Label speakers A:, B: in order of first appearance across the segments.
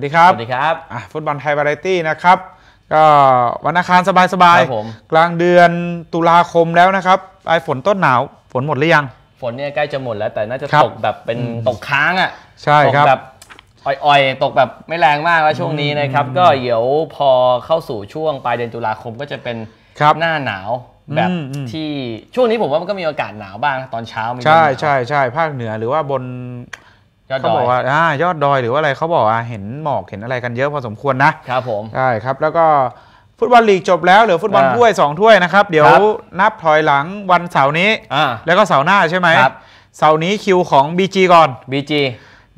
A: วัสดีครับสวัสดีครับฟุตบอลไทยบาไรตี้นะครับ ก็วันอังคารสบายๆกลางเดือนตุลาคมแล้วนะครับไอฝนต้นหนาว ฝนหมดหรือยัง
B: ฝนเนี่ยใกล้จะหมดแล้วแต่น่าจะตกแบบเป็นตกค้างอ่ะใช่ครับแบบอ่อย ๆ ตกแบบไม่แรงมากแล้วช่วงนี้นะครับ ก็เดี๋ยวพอเข้าสู่ช่วงปลายเดือนตุลาคมก็จะเป็นหน้าหนาว แบบที่ช่วงนี้ผมว่ามันก็มีอากาศหนาวบ้างตอนเช้าใช่ใ
A: ช่ใช่ภาคเหนือหรือว่าบนเขาบอกว่าอ่ายอดดอยหรือว่าอะไรเขาบอกอ่าเห็นหมอกเห็นอะไรกันเยอะพอสมควรนะครับผมใช่ครับ แล้วก็ฟุตบอลลีกจบแล้วหรือฟุตบอลถ้วยสองถ้วยนะครับเดี๋ยวนับถอยหลังวันเสาร์นี้แล้วก็เสาร์หน้าใช่ไหมเสาร์นี้คิวของ BG ก่อน BG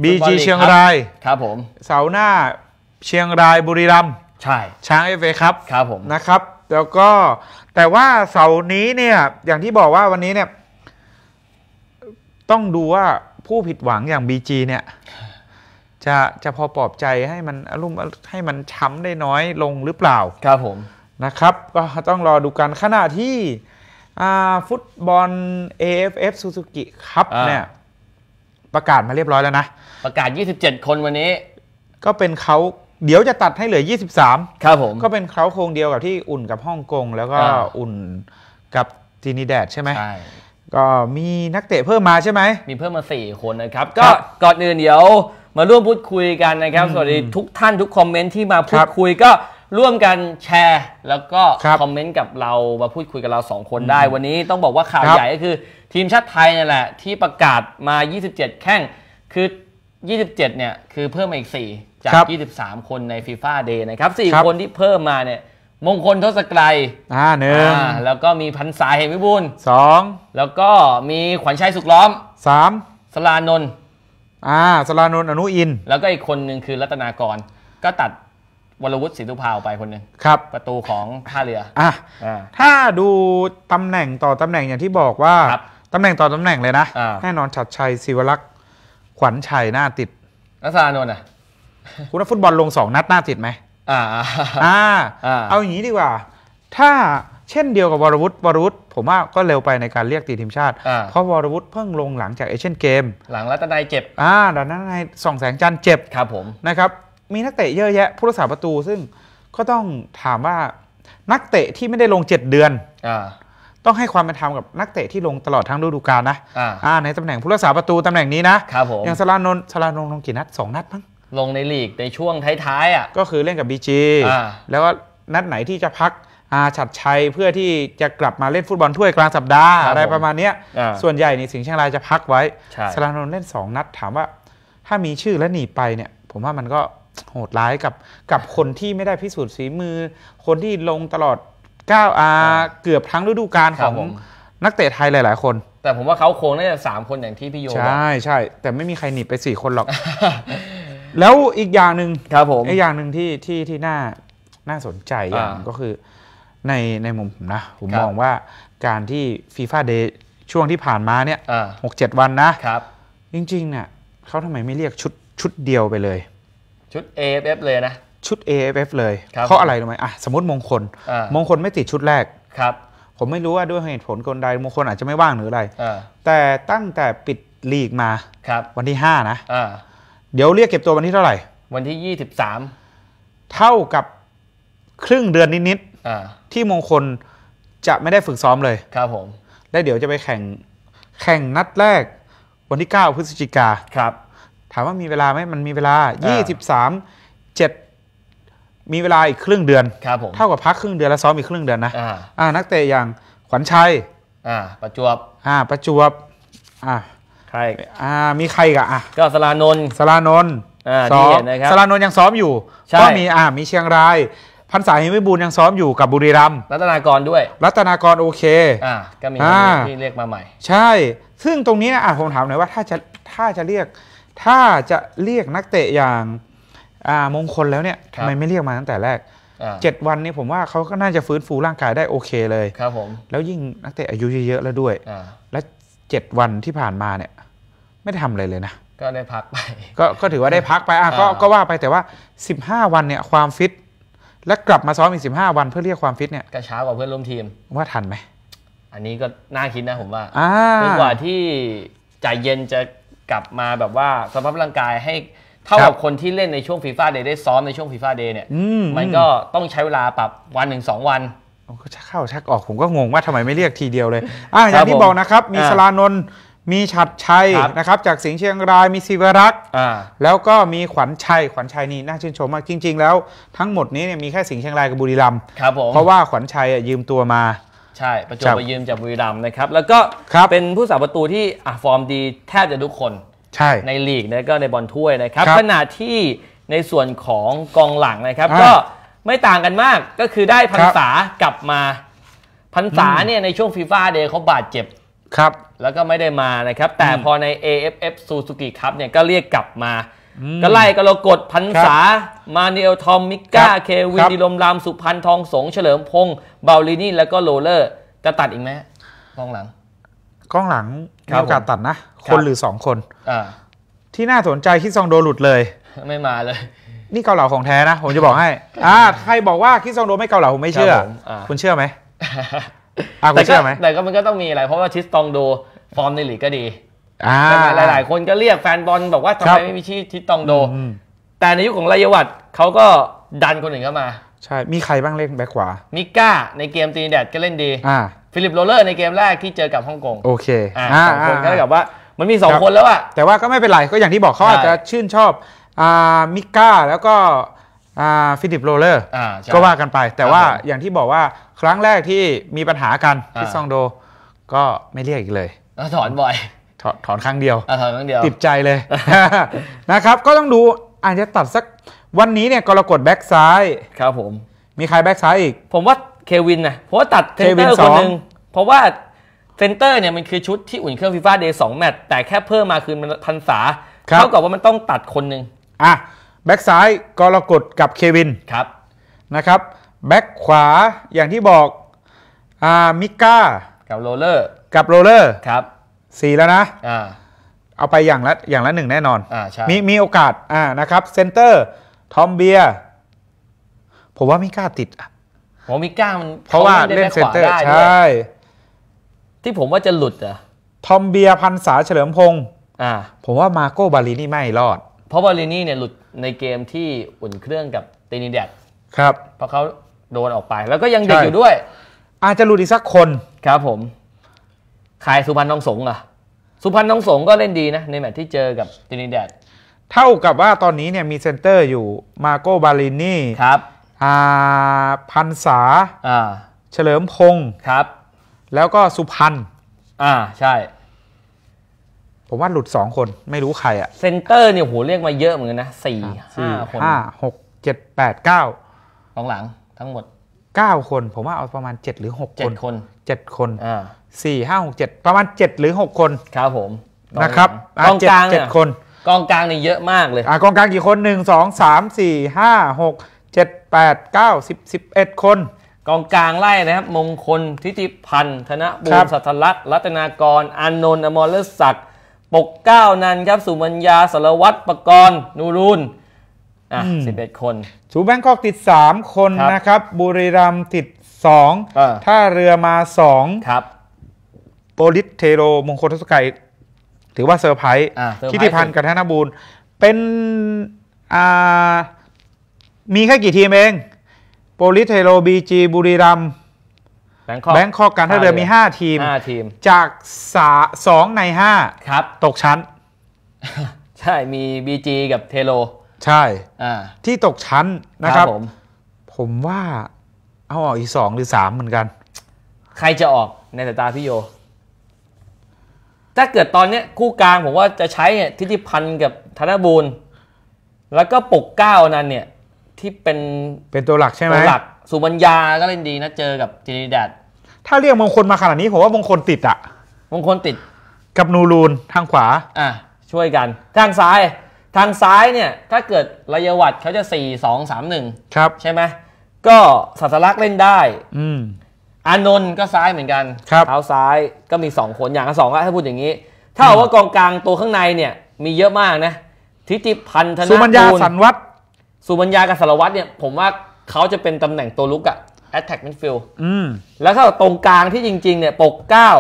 A: BG เชียงรายครับผมเสาร์หน้า เชียงรายบุรีรัมย์ใช่ช้างเอฟเอครับครับ ผมนะครับ แล้วก็แต่ว่าเสาร์นี้เนี่ยอย่างที่บอกว่าวันนี้เนี่ยต้องดูว่าผู้ผิดหวังอย่างบีจีเนี่ยจะจะพอปลอบใจให้มันอารมณ์ให้มันช้ำได้น้อยลงหรือเปล่าครับผมนะครับ ก็ต้องรอดูกันขณะที่ฟุตบอล AFF Suzuki ครับเนี่ยประกาศมาเรียบร้อยแล้วนะ ประกาศ 27 คนวันนี้ ก็เป็นเขาเดี๋ยวจะตัดให้เหลือ 23ครับผม ก็เป็นเขาโครงเดียวกับที่อุ่นกับฮ่องกงแล้วก็อุ่นกับทีนีแดดใช่ไหมใช่ก็มีนักเตะเพิ่มมาใช่ไหม
B: มีเพิ่มมา 4 คนนะครับ ก็ก่อนอื่นเดี๋ยวมาร่วมพูดคุยกันนะครับสวัสดีทุกท่านทุกคอมเมนต์ที่มาพูดคุยก็ร่วมกันแชร์ แล้วก็คอมเมนต์กับเรามาพูดคุยกับเรา 2 คนได้ วันนี้ต้องบอกว่าข่าวใหญ่ก็คือทีมชาติไทยนี่แหละ ที่ประกาศมา 27 แข้งคือ 27เนี่ยคือเพิ่มมาอีก4จาก23คนในฟีฟ่าเดย์นะครับ4คนที่เพิ่มมาเนี่ยมงคลทศกรัย
A: อ่าหนึ่งแ
B: ล้วก็มีพันสายเหมวิบูลสองแล้วก็มีขวัญชัยสุขล้อมสามสลานนท์
A: อ่าสลานนท์อนุอิน
B: แล้วก็อีกคนหนึ่งคือรัตนากร ก็ตัดวรวุฒิศรีทุพาวไปคนหนึ่งครับ ประตูของท่าเรือ
A: อ่ะอาถ้าดูตำแหน่งต่อตำแหน่งอย่างที่บอกว่าตำแหน่งต่อตำแหน่งเลยนะ แน่นอนชัดชัยศิวรักษ์ ขวัญชัยหน้าติดรัตนานนอ่ะคุณฟุตบอลลงสองนัดหน้าติดไหมอ่าอ่าเอาอย่างนี้ดีกว่า ถ้าเช่นเดียวกับวรวุฒิวรวุฒิผมว่าก็เร็วไปในการเรียกตีทีมชาติ เพราะวรวุฒิเพิ่งลงหลังจากเอเชียนเกม หลังรัตนายเจ็บอ่ารัตนายส่องแสงจันทร์เจ็บ ครับผม นะครับ มีนักเตะเยอะแยะผู้รักษาประตูซึ่งก็ต้องถามว่านักเตะที่ไม่ได้ลงเจ็ดเดือนอต้องให้ความเป็นธรรมกับนักเตะที่ลงตลอดทั้งฤดูกาลนะในตำแหน่งผู้รักษาประตูตำแหน่งนี้นะครับผมอย่างสลานนสลานนลงกี่นัดสองนัดมั้ง
B: ลงในลีกในช่วง
A: ท้ายๆอ่ะก็คือเล่นกับบีจีแล้วก็นัดไหนที่จะพักอาฉัดชัยเพื่อที่จะกลับมาเล่นฟุตบอลถ้วยกลางสัปดาห์อะไรประมาณนี้ส่วนใหญ่นี่สิงห์เชียงรายจะพักไว้สลานนท์เล่น 2 นัดถามว่า ถ้ามีชื่อและหนีไปเนี่ย ผมว่ามันก็โหดร้ายกับกับคนที่ไม่ได้พิสูจน์ฝีมือ คนที่ลงตลอด9อาเกือบทั้งฤดูกาลของนักเตะไทยหลาย ๆ คน
B: แต่ผมว่าเขาโค้งน่าจะสามคนอย่างที่พี่โยใช่
A: ใช่แต่ไม่มีใครหนีไปสี่คนหรอกแล้วอีกอย่างหนึ่งครับผมอีกอย่างหนึ่งที่ที่ที่น่าน่าสนใจอย่างก็คือในในมุมผมนะ ผมมองว่าการที่ฟีฟ่าเดย์ช่วงที่ผ่านมาเนี่ยหกเจ็ดวันนะครับจริงๆเนี่ยเขาทำไมไม่เรียกชุดชุดเดียวไปเลย
B: ชุด AFF เลยนะ
A: ชุด AFF เลยเพราะอะไรรู้ไหมอ่ะสมมติมงคล มงคลไม่ติดชุดแรกครับ ผมไม่รู้ว่าด้วยเหตุผลคนใดมงคลอาจจะไม่ว่างหรืออะไรแต่ตั้งแต่ปิดลีกมาวันที่ห้านะเดี๋ยวเรียกเก็บตัววันที่เท่าไหร่ วันที่ยี่สสิบามเท่ากับครึ่งเดือนนิดๆที่มงคลจะไม่ได้ฝึกซ้อมเลย ครับผม และเดี๋ยวจะไปแข่งแข่งนัดแรกวันที่ 9 พฤศจิกาครับ ถามว่ามีเวลาไหมมันมีเวลา 23 7 มีเวลาอีกครึ่งเดือนครับผมเท่ากับพักครึ่งเดือนแล้วซ้อมอีกครึ่งเดือนนะอ่านักเตะอย่างขวัญชัยอ่าประจวบอ่าประจวบอ่าใครอ่ามีใครกัะอ่ะ ก็สลานนสลานนซ้อมนะครับสลานนยังซ้อมอยู่ ก็มีอ่ามีเชียงราย พันสายเฮมิบูลยังซ้อมอยู่กับบุรีรัมย์รัตนากรด้วย รัตนากรโอเค อ่าก็มีที่เรียกมาใหม่ ใช่ ซึ่งตรงนี้อ่ะผมถามหน่อยว่าถ้าจะถ้าจะเรียก ถ้าจะเรียกนักเตะอย่าง อ่ามงคลแล้วเนี่ยทำไมไม่เรียกมาตั้งแต่แรก เจ็ดวันนี้ผมว่าเขาก็น่าจะฟื้นฟูร่างกายได้โอเคเลย ครับผม แล้วยิ่งนักเตะอายุเยอะๆแล้วด้วยเจ็ดวันที่ผ่านมาเนี่ย ไม่ได้ทำอะไรเลยนะก็ได้พัก ไป ก็ก็ถือว่าได้พักไปอ่ะก็ก็ว่าไปแต่ว่าสิบห้าวันเนี่ยความฟิตและกลับมาซ้อมอีกสิบห้าวันเพื่อเรียกความฟิตเนี่ยก็ช้ากว่าเพื่อนร่วมทีมว่าทันไหม
B: อันนี้ก็น่าคิดนะผมว่าจนกว่าที่ใจเย็นจะกลับมาแบบว่าสภาพร่างกายให้เท่ากับคนที่เล่นในช่วงฟีฟ่าเดย์ได้ซ้อมในช่วงฟีฟ่าเดย์เนี่ยมันก็ต้องใช้เวลาปรับวันหนึ่งสองวัน
A: ก็เข้าชักออกผมก็งงว่าทำไมไม่เรียกทีเดียวเลยอ่าอย่างที่บอกนะครับ มีสลานนท์มีฉัดชัยนะครับจากสิงห์เชียงรายมีศิวรักษ์แล้วก็มีขวัญชัยขวัญชัยนี่น่าชื่นชมมากจริง ๆ แล้วทั้งหมดนี้เนี่ยมีแค่สิงห์เชียงรายกับบุรีรัมย์เพราะว่าขวัญชัยยืมตัวมา
B: ใช่ประจวบไปยืมจากบุรีรัมย์นะครับ แล้วก็เป็นผู้สาประตูที่ฟอร์มดีแทบจะทุกคน ใช่ในลีกแล้วก็ในบอลถ้วยนะครับขณะที่ในส่วนของกองหลังนะครับก็ไม่ต่างกันมากก็คือได้พันษากลับมา พันษาเนี่ยในช่วงฟีฟ่าเดย์เขาบาดเจ็บ ครับ แล้วก็ไม่ได้มานะครับ แต่พอใน AFF s u z u k ค Cup เนี่ยก็เรียกกลับมา ก็ไล่ก็เรากดพันษามาเนลทอมมิก้าเควินดิลมรามสุพันทองสงเฉลิมพงศ์เบลลินี่แล้วก็โรเลอร์จะตัดอีกไหมกล้องหลัง
A: กล้องหลัง มีโอกาสตัดนะ คนหรือสองคนที่น่าสนใจคิดซองโดหลุดเลยไม่มาเลยนี่เกาเหลาของแท้นะผมจะบอกให้อ่าใครบอกว่าคิดซองโดไม่เกาเหลาผมไม่เชื่อคุณเชื่อไหมอ่าคุณเชื่อไหม
B: แต่ก็มันก็ต้องมีอะไรเพราะว่าชิสตองโดฟอร์ม ในลีกก็ดีหลายหลายคนก็เรียกแฟนบอลบอกว่าทำไมไม่มีชื่อคิซตองโด แต่ในยุคของรายวัตเขาก็ดันคนหนึ่งเข้ามา
A: ใช่ มีใครบ้างเล่นแบ็คขวา
B: มิก้าในเกมตีนแดดก็เล่นดี
A: ฟิลิปโรเลอร์ในเกมแรกที่เจอกับฮ่องกง โอเคสองคนก็แบบว่า มันมีสองคนแล้วอะแต่ว่าก็ไม่เป็นไรก็อย่างที่บอกเขาอาจจะชื่นชอบมิก้าแล้วก็ฟิลิปโรเลอร์ก็ว่ากันไป แต่ว่าอย่างที่บอกว่าครั้งแรกที่มีปัญหากันที่ซองโด ก็ไม่เรียกอีกเลย ถอนบ่อยถอนครั้งเดียวถอนครั้งเดียว ติดใจเลย นะครับ ก็ต้องดูอาจจะตัดสักวันนี้เนี่ยกรกฎแบ็กซ้ายครับผม มีใครแบ็กซ้ายอีก ผมว่าเควินนะเพราะว่าตัดเซนเตอร์คนหนึ่ง
B: เพราะว่าเซนเตอร์เนี่ยมันคือชุดที่อุ่นเครื่องฟีฟ่าเดย์สองแมตช์แต่แค่เพิ่มมาคือมัน
A: พันษาเท่ากับว่ามันต้องตัดคนหนึ่งอ่ะแบ็กซ้ายกรกฎกับเควินครับนะครับแบ็กขวาอย่างที่บอกอ่ามิก้ากับโรเลอร์ กับโรเลอร์ครับสี่แล้วนะอ่าเอาไปอย่างละอย่างละหนึ่งแน่นอนอ่าใช่มีมีโอกาสอ่านะครับเซนเตอร์ทอมเบียผมว่ามิก้าติดอ่ะ
B: ผมมิก้ามันเพราะว่าเล่นเซนเตอร์ใช่
A: ที่ผมว่าจะหลุดอ่ะทอมเบียพันษาเฉลิมพงศ์อ่าผมว่ามาโกบาลีนี่ไม่รอด
B: เพราะวอลินี่เนี่ยหลุดในเกมที่อุ่นเครื่องกับตินิเดด ครับ เพราะเขาโดนออกไป แล้วก็ยังเด็กอยู่ด้วย
A: อาจจะหลุดอีกสักคน
B: ครับผม ขายสุพรรณทองสงอ่ะ สุพรรณทองสงก็เล่นดีนะ ในแมตช์ที่เจอกับตินิเดด
A: เท่ากับว่าตอนนี้เนี่ยมีเซนเตอร์อยู่มาโกบาลินี่ครับ อ่าพันษาอ่าเฉลิมพงศ์ครับ แล้วก็สุพรรณ อ่าใช่ผมว่าหลุดสองคนไม่รู้ใครอะเซนเตอร์เนี่ยโหเรียกมาเยอะเหมือนกันนะสี่ห้าคนห้าหกเจ็ดแปดเก้ากองหลังทั้งหมดเก้าคนผมว่าเอาประมาณเจ็ดหรือหกคนเคนดคนสี่ห้าหกเจ็ดประมาณเจ็ดหรือหกคน ครับผมนะครับ กองกลางเจ็ดคน กองกลางนี่เยอะมากเลยกองกลางกี่คนหนึ่งสองสามสี่ห้าหกเจ็ดแปดเก้าสิบสิบเอ็ดคน กองกลางไล่นะครับ มงคลทิติพ
B: ันธ์ธนบุญสัทลักษ์รัตนากรอานนท์อมรลศศักดิ์ปกเก้านันครับ สุมัญญาสารวัตรประกรณ์ นูรุนอ่ะสิบเอ็ดคน
A: สูแบงคอกติด 3 คนคนะครับ บุรีรัมติด2ท่าเรือมา 2 ครับ โปลิสเทโร มงคลทศกัยถือว่าเซอร์ไพรส์ทิติพันธ์กัทนนบูรณ์ เป็น อ่า มีแค่กี่ทีมเองโปลิสเทโร บีจีบุรีรัมแบงคอกการท่าเรือมี5ทีม จากสาสองใน5ครับ ตกชั้น ใช่มี BG กับเทโล ใช่ที่ตกชั้นนะครับ ผมผมว่าเอาออกอีก 2 หรือ 3 เหมือนกัน ใครจะอ
B: อกในสายตาพี่โย ถ้าเกิดตอนนี้คู่กลางผมว่าจะใช้เนี่ยทิติพันธ์กับธนบูรณ์ แล้วก็ปกเก้านั้นเนี่ย ที่เป็น
A: เป็นตัวหลักใช่ไหมตัวหลัก
B: สุบัญญาก็เล่นดีนะเจอกับจินิดัด
A: ถ้าเรียกมงคลมาขนาดนี้ผมว่ามงคลติดอะมงคลติด กับนูรูนทางขวาอ่ะช่วยกัน ทา
B: งซ้ายทางซ้ายเนี่ยถ้าเกิดระยะวัดเขาจะ 4 2 3 1ครับ ใช่ไหมก็สัตลักษ์เล่นได้อืมอานนท์ก็ซ้ายเหมือนกันครับเท้าซ้าย ก็มี2คนอย่างละสองถ้าพูดอย่างนี้ ถ้าบอกว่ากองกลางตัวข้างในเนี่ยมีเยอะมากนะทิติพันธนาสุบัญญาสันวัตรสุบัญญากับสารวัตรเนี่ยผมว่าเขาจะเป็นตำแหน่งตัวลุกอะแอตแทกมิ d ฟิลด์แล้วถ้าตรงกลางที่จ
A: ริง ๆ เนี่ยปกเก้า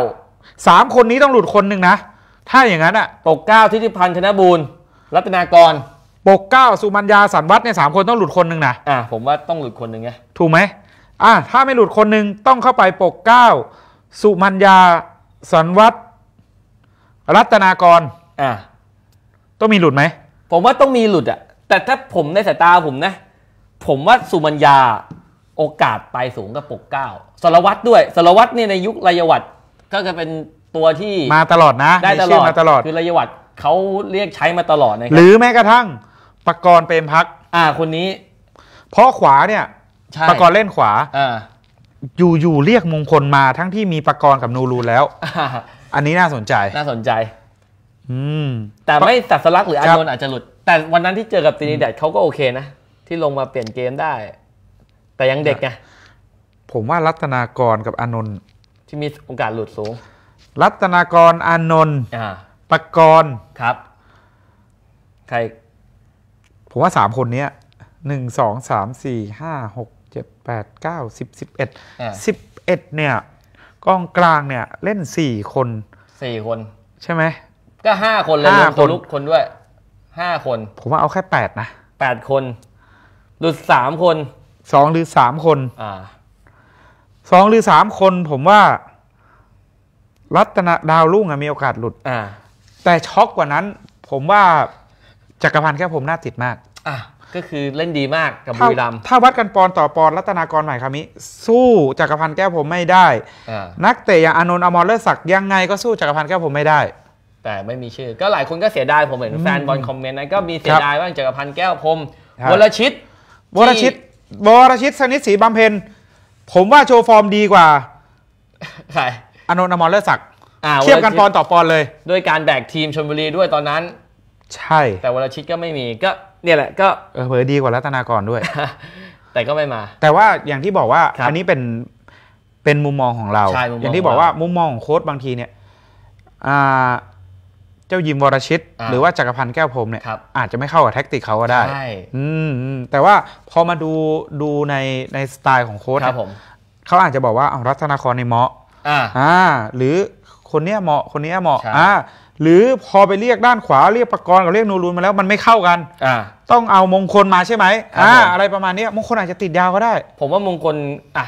A: สามคนนี้ต้องหลุดคนหนึ่งนะ ถ้าอย่างนั้นอะปกเก้าทิติพันธ์ชนะบูรณ์รัตนากรปกเก้าสุมัญญาสันวัฒน์เนี่ยสามคนต้องหลุดคนหนึ่งนะอ่าผมว่าต้องหลุดคนหนึ่งไงถูกไหมอ่าถ้าไม่หลุดคนหนึ่งต้องเข้าไปปกเก้าสุมัญญาสันวัฒน์รัตนากรอ่าต้องมีหลุดไหม ผมว่าต้องมีหลุดอะแต่ถ้าผมในสายตาผมนะผม
B: ว่าสุมัญญาโอกาสไปสูงกับปกเก้าสารวัตรด้วยสารวัตรเนี่ยในยุครายวัตรก็จะเป็นตัวที่มาตลอดนะ ได้ตลอดมาตลอดคือรายวัตรเขาเรียกใช้มาตลอดนะครับหรือแม้กระทั่ง ปกรณ์เปรมพักอ่า คนนี้
A: เพราะขวาเนี่ยปกรณ์เล่นขวาอ่าอยู่อยู่เรียกมงคลมาทั้งที่มีปกรณ์กับนูรูแล้วอันนี้น่าสนใจ น่าสนใจ อืมแต่ไม่ตั
B: ดสลักหรืออานนท์อาจจะหลุด แต่วันนั้นที่เจอกับตีนีแดดเขาก็โอเคนะที่ลงมาเปลี่ยนเกมได้ แต่ยังเด็กไง
A: ผมว่ารัตนากรกับอนนท์ที่มีโอกาสหลุดสูง รัตนากรอนนท์ปกรณ์ครับใครผมว่าสามคนนี้หนึ่งสองสามสี่ห้าหกเจ็ดแปดเก้าสิบสิบเอ็ดสิบเอ็ดเนี่ยกองกลางเนี่ยเล่นสี่คนสี่คน ใช่ไหม
B: ก็ห้าคนเลยรวตัวลุก
A: คนด้วยห้าคน ผมว่าเอาแค่แปดนะแปดคนหลุดสามคนสองหรือสามคนอ่าสองหรือสามคน ผมว่า รัตนาดาวรุ่งมีโอกาสหลุดอ่าแต่ช็อกกว่านั้น ผมว่าจักรพันธ์แค่ผมน่าติดมาก อ่ะ
B: ก็คือเล่นดีมากกับบุรีรั
A: มย์ถ้าวัดกันปอนต่อปอนรัตนากรใหม่คามิสู้จักรพันธ์แก้วผมไม่ได้นักเตะอย่างอนนท์อมรเลิศศักดิ์ยังไง ก็สู้จักรพันธ์แก้วผมไม่ได้ แต่ไม่มีชื่อ
B: ก็หลายคนก็เสียดายผมเห็นแฟนบอลคอมเมนต์นะก็มีเสียดายว่าจักรพันธ์แก้วผมวลชิต
A: วรชิต วรชิตสนิทศรีบำเพ็ญผมว่าโชว์ฟอร์มดีกว่า ใครอนนท์อมรเลิศศักดิ์
B: เทียบกันปอนต่อปอนเลย ด้วยการแบกทีมชลบุรีด้วยตอนนั้น ใช่ แต่วรชิตก็ไม่มี ก็
A: เนี่ยแหละ ก็เออเผดีกว่ารัตนากรด้วย แต่ก็ไม่มา แต่ว่าอย่างที่บอกว่า อันนี้เป็น เป็นมุมมองของเราอย่างที่บอกว่ามุมมองของโค้ชบางทีเนี่ย อ่าจ้ายิมวรชิตหรือว่าจักรพันธ์แก้วพรมเนี่ย อาจจะไม่เข้ากับแท็กติกเขาก็ได้ใช่แต่ว่าพอมาดูดูในในสไตล์ของโค้ชเขาอาจจะบอกว่ารัตนครในเหมาะอ่าหรือคนเนี้ยเหมาะคนเนี้ยเหมาะอ่าหรือพอไปเรียกด้านขวาเรียกประกรณ์กับเรียกนูรุนมาแล้วมันไม่เข้ากันต้องเอามงคลมาใช่ไหมอ่าอะไรประมาณนี้มงคลอาจจะติดยาวก็ได้ ผมว่ามงคลอ่ะ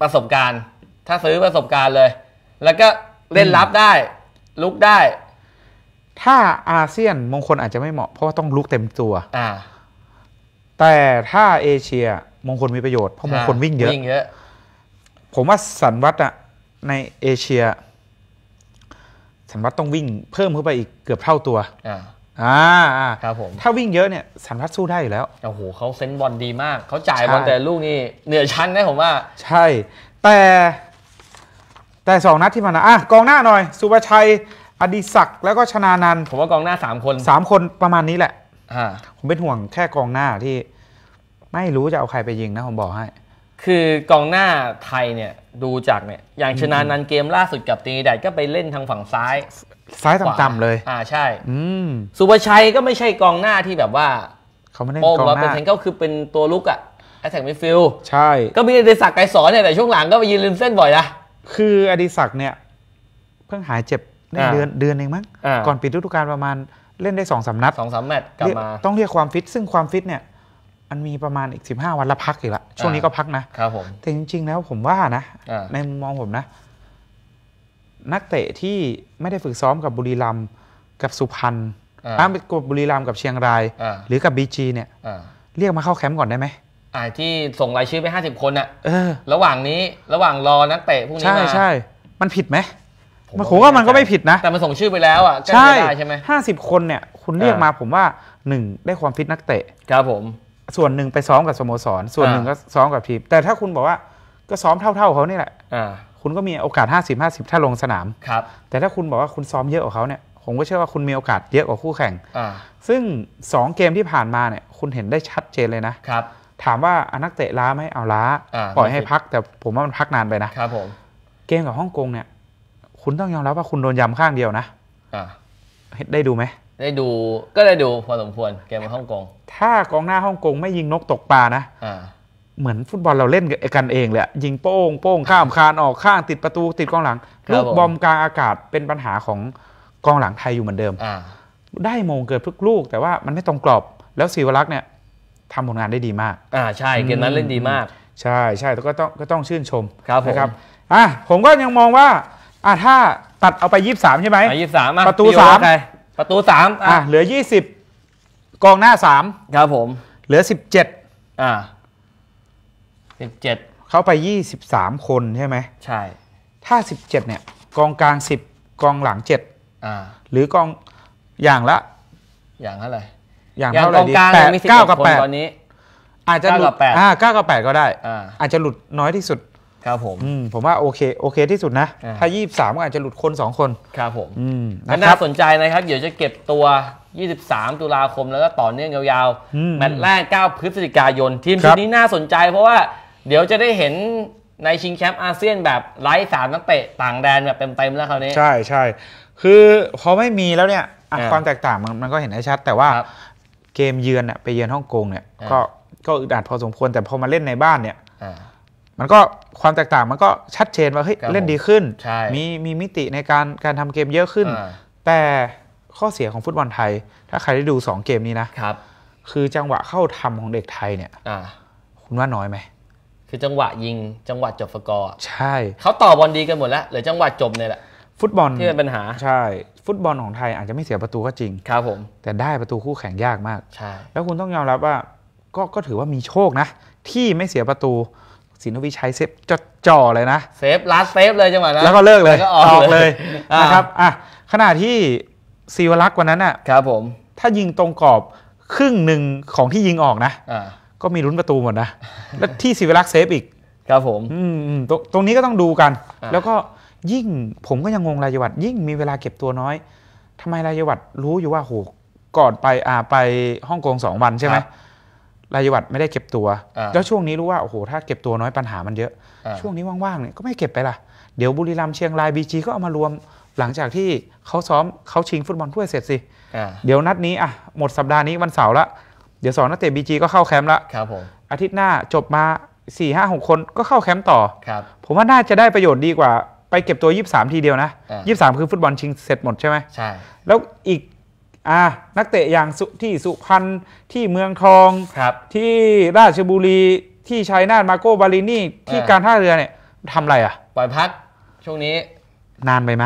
A: ประสบการณ์
B: ถ้าซื้อประสบการณ์เลย แล้วก็เล่นรับได้ ลุกได้
A: ถ้าอาเซียนมงคลอาจจะไม่เหมาะเพราะว่าต้องลุกเต็มตัวอ่าแต่ถ้าเอเชียมงคลมีประโยชน์เพราะมงคลวิ่งเยอะยอะ ผมว่าสันวัตรอะในเอเชีย สันวัตรต้องวิ่งเพิ่มขึ้นไปอีกเกือบเท่าตัวอ่าอ่าครับผมถ้าวิ่งเยอะเนี่ยสันวัตรสู้ได้อยู่แล้ว โอ้โหเขาเซน์บอลดี
B: มากเขาจ่ายบอลแต่ลูกนี่เหนือชั้นนะผมว่า
A: ใช่แต่แต่สองนัดที่มานะอ่ะกองหน้าหน่อย สุภาชัยอดีศักดิ์แล้วก็ชนานันผมว่ากองหน้าสามคนสามคนประมาณนี้แหละอผมเป็นห่วงแค่กองหน้าที่ ไม่รู้จะเอาใครไปยิงนะผมบอกให้ คือ กองหน้าไทยเนี่ยดูจากเนี่ยอย่างชนานันเก
B: มล่าสุดกับตีนีแดดก็ไปเล่นทางฝั่งซ้าย
A: ซ้ายต่ำๆเลย
B: อ่าใช่อืสุภชัยก็ไม่ใช่กองหน้าที่แบบว่า เขาไม่ได้กองหน้าเป็นเซนก็คือเป็นตัวลุก
A: อะแอตแทกมิฟิลใช่ ก็มีอดิศักดิ์ไกรสอนเนี่ยแต่ช่วงหลังก็ไปยืนริมเส้นบ่อยนะคืออดิศักดิ์เนี่ยเพิ่งหายเจ็บเ่เดือนเดือนเองมั้ง ก่อนปิดฤดูกาลประมาณเล่นได้สองสานัดสองสามแมตช์กลับมา ต้องเรียกความฟิตซึ่งความฟิต เนี่ยมันมีประมาณอีก15 วันละพักอีกละช่วงนี้ก็พักนะ ครับผมแต่จริงๆ แล้วผมว่านะในมุมมองผมนะ นักเตะที่ไม่ได้ฝึกซ้อมกับบุรีรัมย์กับสุพรรณอ้าปกบบุรีรัมย์กับเชียงราย หรือกับบีจีเนี่ยเรียกมาเข้าแคมป์ก่อนได้ไหม
B: อ้ที่ส่งรายชื่อไปห้าสิบคนอะระหว่างนี้ ระหว่างรอนักเตะพวกนี้มาใช่ใช
A: ่มันผิดไหมมันผมว่ามันก็ไม่ผิดนะ แต่มันส่งชื่อไปแล้วอ่ะใช่ใช่ไหมห้าสิบคนเนี่ยคุณเรียกมาผมว่าหนึ่งได้ความฟิตนักเตะ ครับผม ส่วนหนึ่งไปซ้อมกับสโมสร ส่วนหนึ่งก็ซ้อมกับทีมแต่ถ้าคุณบอกว่าก็ซ้อมเท่า ๆเขานี่แหละคุณก็มีโอกาส 50 50 ถ้าลงสนามครับ แต่ถ้าคุณบอกว่าคุณซ้อมเยอะกว่าเขาเนี่ยผมก็เชื่อว่าคุณมีโอกาสเยอะกว่าคู่แข่งซึ่ง2เกมที่ผ่านมาเนี่ยคุณเห็นได้ชัดเจนเลยนะครับถามว่าอนักเตะล้าไหมเอาล้าปล่อยให้พักแต่ผมว่ามันพักนานไปนะครับผมเกมกับฮ่องกงเนี่ยคุณต้องยอมรับว่าคุณโดนยำข้างเดียวนะได้ดูไหม
B: ได้ดูก็ได้ดูพอสมควรเกมฮ่องกง
A: ถ้ากองหน้าฮ่องกงไม่ยิงนกตกปลานะเหมือนฟุตบอลเราเล่นกันเองเลยยิงโป้งโป้งข้ามคานออกข้างติดประตูติดกองหลังลูกบอมกลางอากาศเป็นปัญหาของกองหลังไทยอยู่เหมือนเดิมได้มงเกิดลิกลูก แต่ว่ามันไม่ตรงกรอบ แล้วศิวรักษ์เนี่ยทำผลงานได้ดีมากอ่าใช่เกมนั้นเล่นดีมากใช่ใช่ก็ต้องก็ต้องชื่นชมครับนะครับอ่ะผมก็ยังมองว่าอ่ะถ้าตัดเอาไปยี่สามใช่ไหมยี่สามประตูสามประตูสามอ่ะเหลือยี่สิบกองหน้าสามครับผม เหลือสิบเจ็ดอ่าสิบเจ็ดเขาไปยี่สสิบามคนใช่ไหม ใช่ ถ้าสิบเจ็ดเนี่ย กองกลางสิบกองหลังเจ็ดอ่า หรือกองอย่างละ อย่างเท่าไหร่อย่างเท่าไหร่ดีแปดเก้ากับแปดตอนนี้ อาจจะหลุดอ่าเก้ากับแปดก็ได้อ่าอาจจะหลุดน้อยที่สุดครับผมผมว่าโอเคโอเคที่สุดนะ ถ้า 23 ก็อาจจะหลุดคน 2 คน ครับผมน่า
B: สนใจนะครับ เดี๋ยวจะเก็บตัว 23 ตุลาคมแล้วก็ต่อเนื่องยาวๆแมตช์แรก 9 พฤศจิกายนทีมชุดนี้น่าสนใจเพราะว่าเดี๋ยวจะได้เห็นในชิงแชมป์อาเซียนแบบไร้สามนักเตะ ต่างแดนแบบเต็มๆ แล้วคราวนี้ใช่ใ
A: ช่คือพอไม่มีแล้วเนี่ยความแตกต่างมันก็เห็นได้ชัด แต่ว่า เกมเยือนไปเยือนฮ่องกงเนี่ยก็ก็อึดอัดพอสมควรแต่พอมาเล่นในบ้านเนี่ยมันก็ความแตกต่างมันก็ชัดเจนว่าเฮ้ย เล่นดีขึ้น มีมีมิติในการการทำเกมเยอะขึ้น แต่ข้อเสียของฟุตบอลไทย ถ้าใครได้ดู 2 เกมนี้นะ ครับ คือจังหวะเข้าทำของเด็กไทยเนี่ย คุณว่าน้อยไหม คือจังหวะยิงจั
B: งหวะจบฟกอร
A: ์ ใช่ เขาต่อบอลดีกันห
B: มดแล้วหรือจังหวะจบเนี่ยแหละ
A: ฟุตบอลที่เป็นปัญหา ใช่ ฟุตบอลของไทยอาจจะไม่เสียประตูก็จริง ครับผม แต่ได้ประตูคู่แข่งยากมาก ใช่ แล้วคุณต้องยอมรับว่าก็ก็ถือว่ามีโชคนะ ที่ไม่เสียประตูสินวิชัยเซฟจะจ่อเลยนะ
B: เซฟลัสเซฟเลยจังหว
A: ะนั้นแล้วก็เลิกเลยออกเลยนะครับอ่ะขณะที่ซีวลักษ์วันนั้นอ่ะครับผมถ้ายิงตรงกรอบครึ่งหนึ่งของที่ยิงออกนะก็มีลุ้นประตูหมดนะแล้วที่ศิวรักษ์เซฟอีก ครับผมตรตรงนี้ก็ต้องดูกัน แล้วก็ยิ่งผมก็ยังงงรายวัตยิ่งมีเวลาเก็บตัวน้อย ทำไมรายวัตรู้อยู่ว่าโหก่อนไปอ่าไปฮ่องกงสองวันใช่ไหมรายวัดไม่ได้เก็บตัวแล้วช่วงนี้รู้ว่าโอ้โหถ้าเก็บตัวน้อยปัญหามันเยอะ ช่วงนี้ว่างๆเนี่ยก็ไม่เก็บไปล่ะ เดี๋ยวบุรีรัมย์เชียงรายบีจีก็เอามารวมหลังจากที่เขาซ้อมเขาชิงฟุตบอลถ้วยเสร็จสิเดี๋ยวนัดนี้อ่ะหมดสัปดาห์นี้วันเสาร์ละ เดี๋ยวสอนนักเตะบีจีก็เข้าแคมป์ละ ครับผมอาทิตย์หน้าจบมา4ี่ห้าหกคนก็เข้าแคมป์ต่อผมว่าน่าจะได้ประโยชน์ดีกว่าไปเก็บตัว 23 ทีเดียวนะ 23 คือฟุตบอลชิงเสร็จหมดใช่ไหมใช่ แล้วอีกอ่ะนักเตะอย่างที่สุพรรณที่เมืองทองครับ ที่ราชบุรีที่ชัยนาทมาโกบาลินี่ที่การท่าเรือเนี่ยทำอะไรอ่ะ ปล่อยพักช่วงนี้นานไปไหม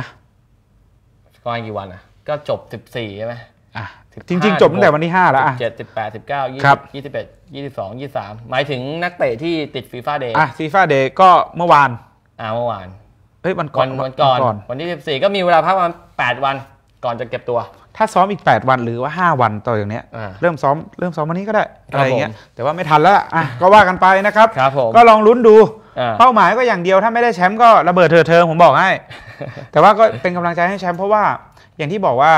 B: ก็อีากี่วันอ่ะ ก็จบ 14 ใช่ไหมอ่ะ
A: จริง ๆ จบตั้งแต่วันที่ 5 แล้วอ่ะเจ็ดส
B: ิบแปดสิบเก้ายี่สิบเอ็ดยี่สิบสองยี่สามหมายถึ
A: งนักเตะที่ติดฟีฟ่าเดย์อ่ะฟีฟ่าเดย์ก็เมื่อวาน อ่าเมื่อวาน เฮ้ยวันก่อนวันก่อนวั
B: นที่ 14 ก็มีเวลาพักประมาณ8วัน ก่อนจะเก็บตัว
A: ถ้าซ้อมอีก 8 วันหรือว่า 5 วันต่ออย่างเนี้ยเริ่มซ้อมเริ่มซ้อมวันนี้ก็ได้อะไรเงี้ยแต่ว่าไม่ทันแล้วอ่ะก็ว่ากันไปนะครับ ก็ลองลุ้นดูเป้าหมายก็อย่างเดียวถ้าไม่ได้แชมป์ก็ระเบิดเถิดเทิงผมบอกให้แต่ว่าก็เป็นกำลังใจให้แชมป์เพราะว่าอย่างที่บอกว่า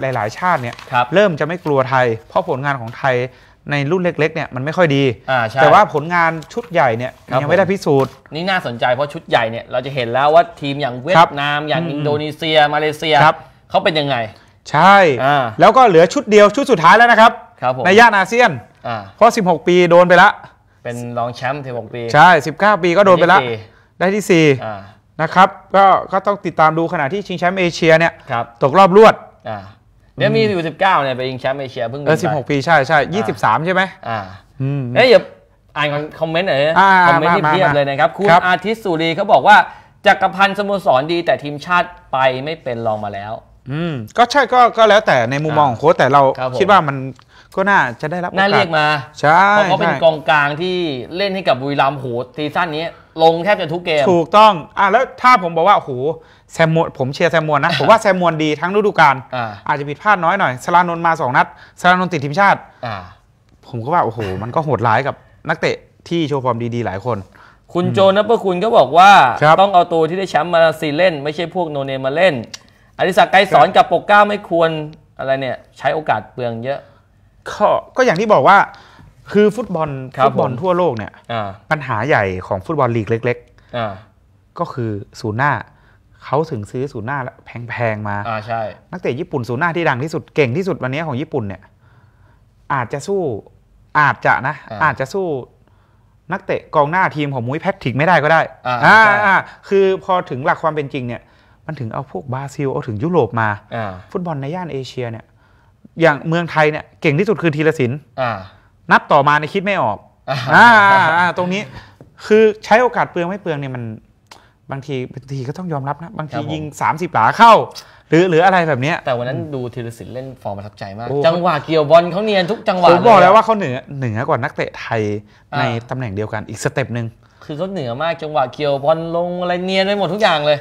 A: หลายๆชาติเนี่ยรเริ่มจะไม่กลัวไทยเพราะผลงานของไทยในรุ่นเล็กๆเนี่ยมันไม่ค่อยดีแต่ว่าผลงานชุดใหญ่เนี่ยยังไม่ได้พิสูจน์
B: นี่น่าสนใจเพราะชุดใหญ่เนี่ยเราจะเห็นแล้วว่าทีมอย่างเวียดนาม อย่างอินโดนีเซีย มาเลเซียเขาเป็นยังไง
A: ใช่ แล้วก็เหลือชุดเดียวชุดสุดท้ายแล้วนะครับครับผมในย่านอาเซียน เพราะ 16 ปีโดนไปละ
B: เป็นรองแชมป์ 16 ปี ใช่
A: 19 ปีก็โดนไปละได้ที่4นะครับ ก็ ก็ต้องติดตามดูขณะที่ชิงแชมป์เอเชียเนี่ย ตกรอบรวดเนี่ยมีอย
B: ู่ 19เนี่ยไปยิงแชมป์เอเชียเพิ่งเออ16 ปี ใช่ ใช่ 23 ใช่ไหมอ่าเอ้ยอย่าอ่านคอมเมนต์หน่อยคอมเมนต์ที่เพียบเลยนะครับคุณอาทิตย์สุรีเขาบอกว่าจักรพันธ์สโมสรดีแต่ทีมชาติไปไม่เป็นรองมาแล้ว
A: อืมก็ใช่ก็ก็แล้วแต่ในมุมมองของโค้ชแต่เราครคิดว่ามันก็น่าจะได้รับน่าเรียกมา ใช่เพราะเขาเป็นกอ
B: งกลางที่เล่นให้กับบุรีรัมย์โหซีซั่นนี้ลงแทบจะทุกเกม ถูก
A: ต้อง อ่ะแล้วถ้าผมบอกว่าโอ้โหแซมมวนผมเชียร์แซมมวนนะ ผมว่าแซมมวนดีทั้งฤดูกาลอาอาจจะผิดพลาดน้อยหน่อยสลานนมาสองนัดสลานนติดทีมชาติอผมก็ว่าโอ้โหมันก็โหดร้ายกับ นักเตะที่โชว์ฟอร์มดีๆหลายคน คุณโจนัะเพื่อคุณก็บอกว่าต้องเอาตัวที่ได้แช
B: มป์มาซีเล่น ไม่ใช่พวกโนเนมาเล่นอธิสักไกสอนกับปกเก้าไม่ควรอะไรเนี่ยใช้โอกาสเปลืองเยอะ
A: ก็ก็อย่างที่บอกว่า คือฟุตบอลฟุตบอลทั่วโลกเนี่ยปัญหาใหญ่ของฟุตบอลลีกเล็กๆก็คือศูนย์หน้าเขาถึงซื้อศูนย์หน้าแพงๆมาใช่ นักเตะญี่ปุ่นศูนย์หน้าที่ดังที่สุดเก่งที่สุดวันนี้ของญี่ปุ่นเนี่ยอาจจะสู้อาจจะนะ อาจจะสู้นักเตะกองหน้าทีมของมุ้ยแพทริกไม่ได้ก็ได้อ่าอ่า คือพอถึงหลักความเป็นจริงเนี่ยมันถึงเอาพวกบราซิล เอาถึงยุโรปมา ฟุตบอลในย่านเอเชียเนี่ยอย่างเมืองไทยเนี่ย เก่งที่สุดคือธีรศิลป์นับต่อมาในคิดไม่ออกออตรงนี้คือใช้โอกาสเปลืองไม่เปลืองเนี่ยมัน บางทีบางทีก็ต้องยอมรับนะ บางทียิง 30หลาเข้า หรือหรืออะไรแบบนี้ แต่วันนั้นดูธีรศิลป์เล่นฟอร์มประทับใจมาก จังหวะเกี่ยวบอลเขาเนียนทุกจังหวะผมบอกแล้วว่าเขาเหนือเหนือกว่านักเตะไทยในตำแหน่งเดียวกันอีกสเต็ปหนึ่ง
B: คือเขาเหนือมากจังหวะเกี่ยวบอลลงอะไรเนียนไปหมดทุกอย่างเลย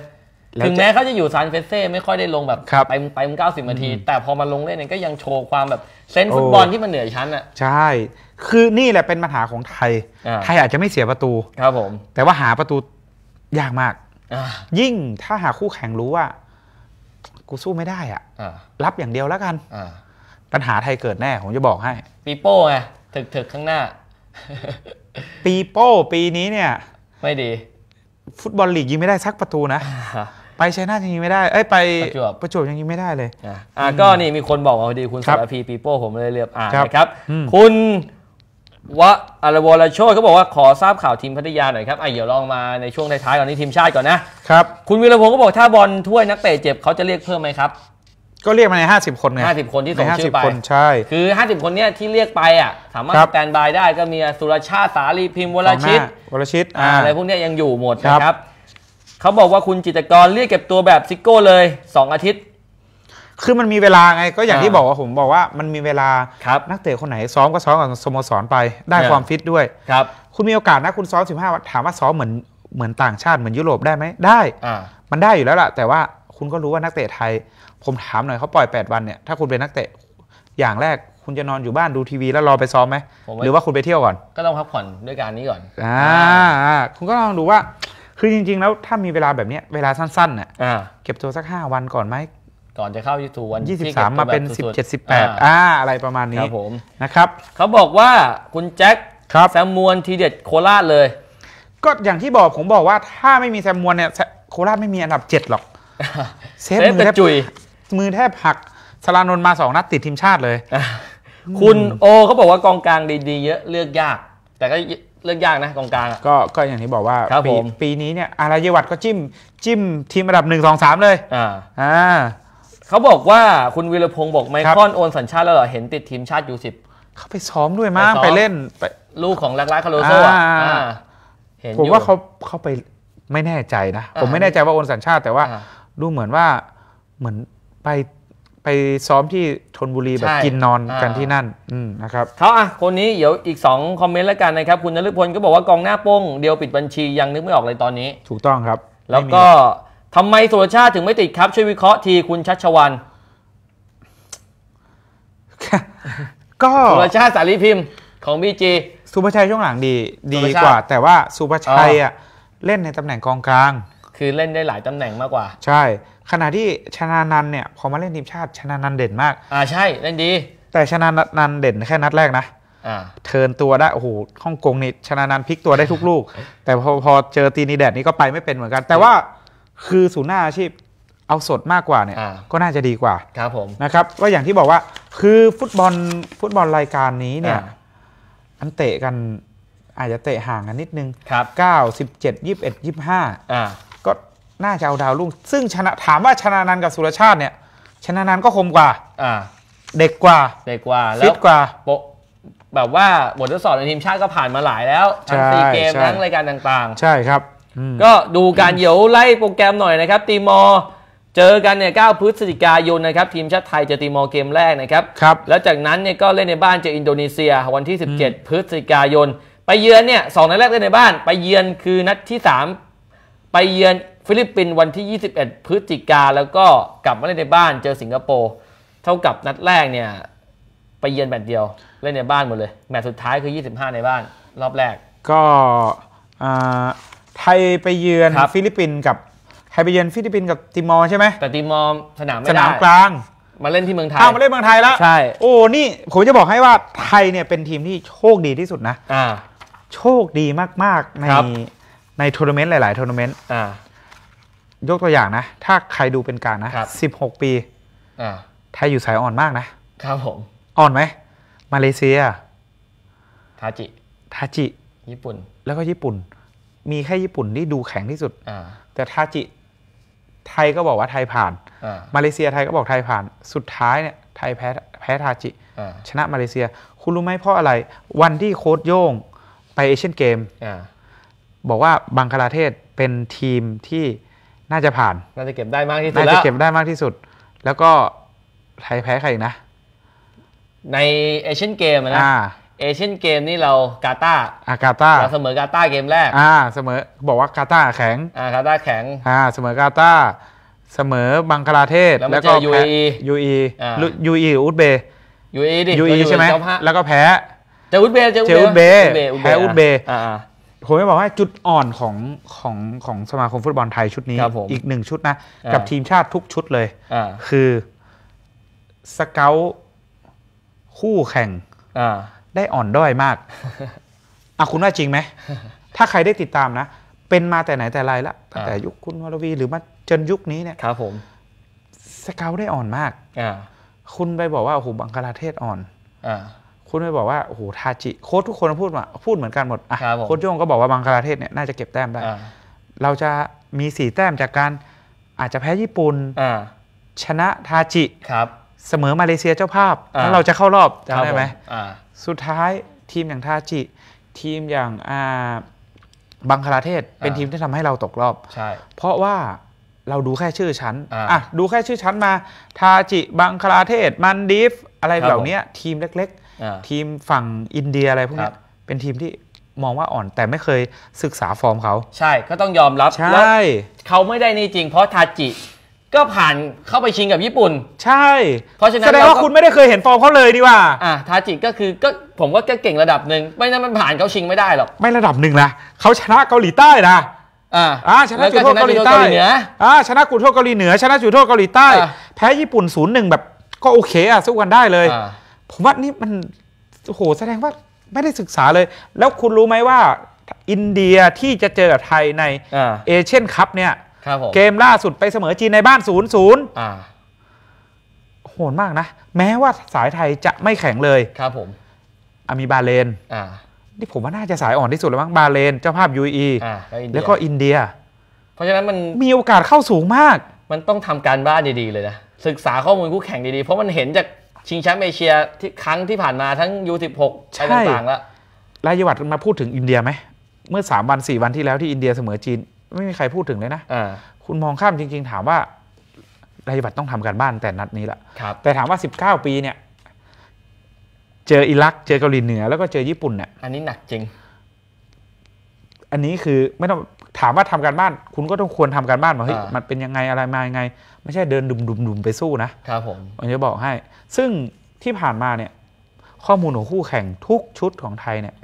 B: ถึงแม้เขาจะอยู่ซานเฟสเซ่ไม่ค่อยได้ลงแบบไปไปเก้าสิบนาที แต่พอมาลงเล่นเนี่ยก็ยังโชว์ความแบบเซนฟุตบอลที่มันเหนือชั้นอ่ะ
A: ใช่ คือนี่แหละเป็นปัญหาของไทย ไทยอาจจะไม่เสียประตู ครับผม แต่ว่าหาประตูยากมากยิ่งถ้าหาคู่แข่งรู้ว่า กูสู้ไม่ได้อ่ะรับอย่างเดียวแล้วกันปัญหาไทยเกิดแน่ผมจะบอกให้ ปีโป้ไงถึกถึกข้างหน้า ปีโป้ปีนี้เนี่ย ไม่ดีฟุตบอลลีกยิงไม่ได้สักประตูนะ ไปชัยนาทยังยิงไม่ได้เอ้ยไปประจวบประจวบยังยิงไม่ได้เลยอ่าก็นี่มีคนบอ
B: กมาพอดีคุณสารพีปีโป้ผมเลยเรียบอ่านนะครับ คุณวะอารวรโชดเขาบอกว่า ขอทราบข่าวทีมพัทยาหน่อยครับไอเดี๋ยวลองมาในช่วงท้ายๆก่อนนี้ทีมชาติก่อนนะครับคุณวีระพงศ์ก็บอกถ้าบอลถ้วยนักเตะเจ็บเขาจะเรียกเพิ่มไหมครับก็เรียกมาใน 50 คนไง 50 คนที่ส่งชื่อไปคนใช่ คือ 50 คนเนี้ยที่เรียกไปอ่ะสามารถสแตนบายได้ก็มีสุรชาติสาลีพิมพ์วรชิตวรชิตอะไรพวกเนี้ยยังอยู่หมดนะครับ เขาบอกว่าคุณ
A: จิตกรเรียกเก็บตัวแบบซิโก้เลย 2 อาทิตย์ คือมันมีเวลาไงก็อย่างที่บอกว่าผมบอกว่ามันมีเวลา นักเตะคนไหน ซ้อมก็ซ้อมกับสโมสรไปได้ความฟิตด้วยครับ คุณมีโอกาสนะคุณซ้อม15วันถามว่าซ้อมเหมือนเหมือนต่างชาติเหมือนยุโรปได้ไหมได้มันได้อยู่แล้วล่ะแต่ว่าคุณก็รู้ว่านักเตะไทยผมถามหน่อยเขาปล่อย 8 วันเนี่ยถ้าคุณเป็นนักเตะ อย่างแรกคุณจะนอนอยู่บ้านดูทีวีแล้วรอไปซ้อมไหมหรือว่าคุณไปเที่ยวก่อน
B: ก็ต้องพักผ่อนด้วยการนี้ก่อน
A: อ่าคุณก็ลองดูว่าคือจริงๆแล้วถ้ามีเวลาแบบนี้เวลาสั้นๆน่ะเก็บตัวสัก 5 วันก่อนไหมก่อนจะเข้ายูทูวันยี่23 มาเป็น 17 18อ่า อะไรประมาณนี้นะครับเขาบอกว่าคุณแจ็คแซมมวนทีเด็ดโคราชเลย ก็อย่างที่บอกผมบอกว่าถ้าไม่มีแซมมวนเนี่ยโคราชไม่มีอันดับ7หรอกเซฟเป็นจุยมือแทบหักสลานนมาสองนัดติดทีมชาติเลย คุณโอเขาบอกว่ากองกลางดีๆ เยอะเลือกยาก แต่ก็เลือกยากนะกองกลางก็ก็อย่างที่บอกว่า ปีปีนี้เนี่ยอารายวัตก็จิ้ม จิ้มทีมระดับหนึ่งสองสามเลยอ่าเขาบอกว่าคุณวิรพงศ์บอก ไม
B: คอนโอนสัญชาติแล้วเหรอเห็นติดทีมชาติยูสิบเขาไปซ้อมด้วยมาก ไปเล่นไปลูกของลักลักคาโลโซอ่
A: เห็นผมว่าเขาเขาไปไม่แน่ใจนะผมไม่แน่ใจว่าโอนสัญชาติแต่ว่าดูเหมือนว่าเหมือนไปไปซ้อมที่ชนบุรีแบบกินนอนกันที่นั่นนะครับ
B: เขาอ่ะคนนี้เดี๋ยวอีก 2 คอมเมนต์แล้วกันนะครับ คุณนฤพลก็บอกว่ากองหน้าป้งเดียวปิดบัญชียังนึกไม่ออกเลยตอนนี้
A: ถูกต้องครับ แล้วก็
B: ทำไมสุรชาติถึงไม่ติดครับ ช่วยวิเคราะห์ทีคุณชัชวัน
A: ก็สุรชาติสารีพิมพ์ของบีจีสุภชัยช่วงหลังดีดีกว่า แต่ว่าสุภชัยอ่ะเล่นในตำแหน่งกองกลางคือเล่นได้หล
B: ายตำแหน่งมากกว่า
A: ใช่ ขณะที่ชนะนันเนี่ย พอมาเล่นทีมชาติชนะนันเด่นมากอ่าใช่ เล่นดี แต่ชนะนันเด่นแค่นัดแรกนะเทินตัวได้โอ้โหฮ่องกงนี่ชนะนัน พลิกตัวได้ทุกลูก แต่พอพอเจอตีนีแดดนี่ก็ไปไม่เป็นเหมือนกัน แต่ว่าคือ สูนหน้าอาชีพเอาสดมากกว่าเนี่ย ก็น่าจะดีกว่าครับผมนะครับ ก็อย่างที่บอกว่าคือฟุตบอลฟุตบอลรายการนี้เนี่ยอันเตะกันอาจจะเตะห่างกันนิดนึงครับ9 17 21 25อ่าน่าจะเอาดาวรุ่งซึ่งชนะถามว่าชนะนันกับสุรชาติเนี่ย ชนะนันก็คมกว่าอ่าเด็กกว่า เด็กกว่าฟิตกว่าโป
B: แบบว่าบททดสอบในทีมชาติก็ผ่านมาหลายแล้ว ทั้งซีเกมทั้งรายการต่างใช
A: ่ครับ ก็
B: ดูการเยียวไล่โปรแกรมหน่อยนะครับตีมอเจอกันเนี่ย9พฤศจิกายนนะครับ ทีมชาติไทยเจอตีมอเกมแรกนะครับครับ แล้วจากนั้นเนี่ยก็เล่นในบ้านเจออินโดนีเซีย วันที่ 17 พฤศจิกายน ไปเยือนเนี่ยสองนัดแรกเล่นในบ้าน ไปเยือนคือนัดที่ 3 ไปเยือนฟิลิปปินส์วันที่ 21 พฤศจิกาแล้วก็กลับมาเล่นในบ้านเจอสิงคโปร์เท่ากับนัดแรกเนี่ยไปเยือนแบบเดียวเล่นในบ้านหมดเลยแมตช์สุดท้ายคือ25 ในบ้าน รอบแรก
A: ก็ไทยไปเยือนฟิลิปปินส์กับไทยไปเยือนฟิลิปปินส์กับติมอร์ใช่ไหมแต่ติมอร์
B: สนามสนามกลาง
A: มาเล่นที่เมืองไทยามาเล่นเมืองไทยแล้วใช่โอ้นี่ผมจะบอกให้ว่าไทยเนี่ยเป็นทีมที่โชคดีที่สุดนะอ่าโชคดีมากๆในในทัวร์นาเมนต์หลายๆทัวร์นาเมนต์อ่ายกตัวอย่างนะถ้าใครดูเป็นการนะสิบหกปีไทยอยู่สายอ่อนมากนะครับผมอ่อนไหมมาเลเซียทาจิทาจิ ญี่ปุ่นแล้วก็ญี่ปุ่น มีแค่ญี่ปุ่นที่ดูแข็งที่สุดแต่ทาจิ ไทยก็บอกว่าไทยผ่านมาเลเซียไทยก็บอกไทยผ่าน สุดท้ายเนี่ยไทยแพ้แพ้ทาจิชนะมาเลเซีย คุณรู้ไหมเพราะอะไร วันที่โค้ดโย่งไปเอเชียนเกมบอกว่าบังคลาเทศเป็นทีมที่น่าจะผ่าน
B: น่าจะเก็บได้มากที่สุด น่าจะเก็บ
A: ได้มากที่สุด แล้วก็ไทยแพ้ใครอีกนะ
B: ในเอเชียนเกมนะเอเชียนเกมนี่เรากาตาร์
A: อากาตาร์เราเสมอกาตาร์เกมแรก อ่า เสมอ บอกว่ากาตาร์แข็งอ่ากาตาร์แข็ง อ่า เสมอกาตาร์ เสมอบังคลาเทศ แล้วยูเอยูอีอ่ายูอีอุซเบย์
B: ยูเอดิยูอีใช่ไหม แล้วก็แพ้เจออุดเบย์เจออุซเบอุเบย์แพ้อุซเบ
A: ย์อ่าผมจะบอกว่าจุดอ่อนของของของสมาคมฟุตบอลไทยชุดนี้อีกหนึ่งชุดนะ กับทีมชาติทุกชุดเลยคือสเกลคู่แข่งได้อ่อนด้อยมากอ่ะคุณว่าจริงไหมถ้าใครได้ติดตามนะเป็นมาแต่ไหนแต่ไรละตั้งแต่ยุคคุณวรวีหรือมาจนยุคนี้เนี่ย ครับผมสเกลได้อ่อนมากคุณไปบอกว่าโอ้โหบังคลาเทศอ่อนคุณไปบอกว่าโอ้โหทาจิโค้ชทุกคนพูดมา พูดเหมือนกันหมดโค้ชโยงก็บอกว่าบังคลาเทศเนี่ยน่าจะเก็บแต้มได้ เราจะมีสี่แต้มจากการอาจจะแพ้ญี่ปุ่นชนะทาจิครับ เสมอมาเลเซียเจ้าภาพแล้วเราจะเข้ารอบจำได้ไหมสุดท้ายทีมอย่างทาจิ ทีมอย่างบังคลาเทศ เป็นทีมที่ทำให้เราตกรอบใช่เพราะว่าเราดูแค่ชื่อชั้นอ่ะดูแค่ชื่อชั้นมาทาจิบังคลาเทศมันดิฟ อะไรเหล่านี้ทีมเล็ก ๆทีมฝั่งอินเดียอะไร พวกนี้เป็นทีมที่มองว่าอ่อนแต่ไม่เคยศึกษาฟอร์มเขา
B: ใช่ก็ต้องยอมรับใช่เขาไม่ได้นี่จริงเพราะทาจิก็ผ่านเข้าไปชิงกับญี่ปุ่น ใช่ เพราะฉะนั้นแสดงว่าคุณไม่ได้เคยเห็นฟอร์มเขาเลยดีว่าอ่าทาจิก็คือก็ผมว่าก็เก่งระดับหนึ่ง ไม่นั้นมันผ่านเขาชิงไม่ได้ห
A: รอก ไม่ระดับหนึ่งนะเขาชนะเกาหลีใต้นะอ่าชนะจุดโทษเกาหลีใต้อ่าชนะจุดโทษเกาหลีเหนือ ชนะจุดโทษเกาหลีใต้ แพ้ญี่ปุ่นศูนย์หนึ่งแบบก็โอเคอ่ะสู้กันได้เลยผมว่านี่มันโหแสดงว่าไม่ได้ศึกษาเลย แล้วคุณรู้ไหมว่าอินเดียที่จะเจอกับไทยในเอเชียนคัพเนี่ยเกมล่าสุดไปเสมอจีนในบ้านศูนย์ศูนย์โหดมากนะ แม้ว่าสายไทยจะไม่แข็งเลย ครับผมอามีบาเลนนี่ผมว่าน่าจะสายอ่อนที่สุดแล้วมั้งบาเลนเจ้าภาพยูเอแล้วก็อินเดีย เพราะฉะนั้นมันมีโอกาสเข้าสูงมาก
B: มันต้องทำการบ้านดีๆเลยนะศึกษาข้อมูลคู่แข่งดีๆเพราะมันเห็นจากชิงแชมป์เอเชียที่ครั้งที่ผ่านมาทั้งยิ1 6อะไรต่างๆแล้ว
A: รายัวัตมาพูดถึงอินเดียไหมเมื่อสามวันสี่วันที่แล้วที่อินเดียเสมอจีน ไม่มีใครพูดถึงเลยนะะคุณมองข้ามจริง ๆ ถามว่า รายัวัตต้องทำการบ้านแต่นัดนี้และ แต่ถามว่าสิบเก้าปีเนี่ยเจออิรักเจอเกาหลีเหนือ แล้วก็เจอญี่ปุ่นเนี่ยอันนี้หนักจริงอันนี้คือไม่ต้องถามว่าทำการบ้าน คุณก็ต้องควรทำการบ้านมาเฮ้ยมันเป็นยังไงอะไรมายังไง ไม่ใช่เดินดุมดุมดุมไปสู้นะครับผมผมจะบอกให้ ซึ่งที่ผ่านมาเนี่ย ข้อมูลของคู่แข่งทุกชุดของไทยเนี่ย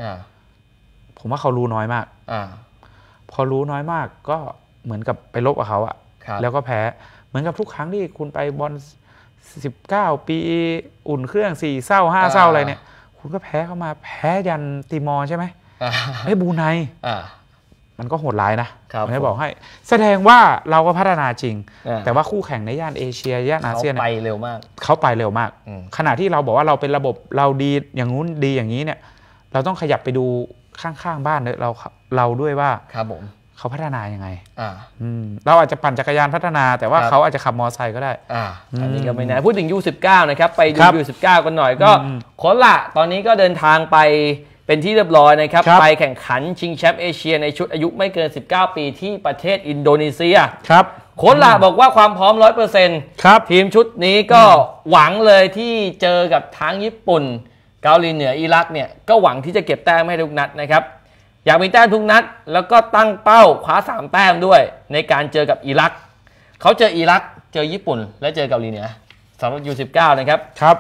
A: ผมว่าเขารู้น้อยมากอพอรู้น้อยมากก็เหมือนกับไปลบกับเขาอะแล้วก็แพ้เหมือนกับทุกครั้งที่คุณไปบอลสิบเก้าปี อุ่นเครื่องสี่เศร้าห้าเศร้าอะไรเนี่ย คุณก็แพ้เข้ามาแพ้ยันติมอร์ใช่ไหมเฮ้ยบูไนมันก็โหดร้ายนะผมจะบอกให้ แสดงว่าเราก็พัฒนาจริง แต่ว่าคู่แข่งในย่านเอเชียย่านอาเซียนเขาไปเร็วมาก เขาไปเร็วมากขณะที่เราบอกว่าเราเป็นระบบเราดีอย่างงู้นดีอย่างนี้เนี่ย เราต้องขยับไปดูข้างๆบ้านเราเราด้วยว่าครับผมเขาพัฒนายังไงเราอาจจะปั่นจักรยานพัฒนา แต่ว่าเขาอาจจะขับมอเตอร์ไซค์ก็ได้อันนี้ก็ไม่แน่พูดถึงยสิบเก้านะครับไปดูย
B: สิบเก้ากันหน่อยก็คนละตอนนี้ก็เดินทางไปเป็นที่เรียบร้อยนะครับรบไปแข่งขันชิงแชมป์เอเชียในชุดอายุไม่เกิน 19 ปีที่ประเทศอินโดนีเซียครับโค้ชลาบอกว่าความพร้อม 100%ครับทีมชุดนี้ก็หวังเลยที่เจอกับทั้งญี่ปุ่นเกาหลีเหนืออิรักเนี่ยก็หวังที่จะเก็บแต้มให้ทุกนัดนะครับ อยากมีแต้มทุกนัดแล้วก็ตั้งเป้าคว้า 3แต้มด้วยในการเจอกับอิรักเขาเจออิรักเจอญี่ปุ่นและเจอเกาหลีเหนือสำหรับยู19นะครับครับ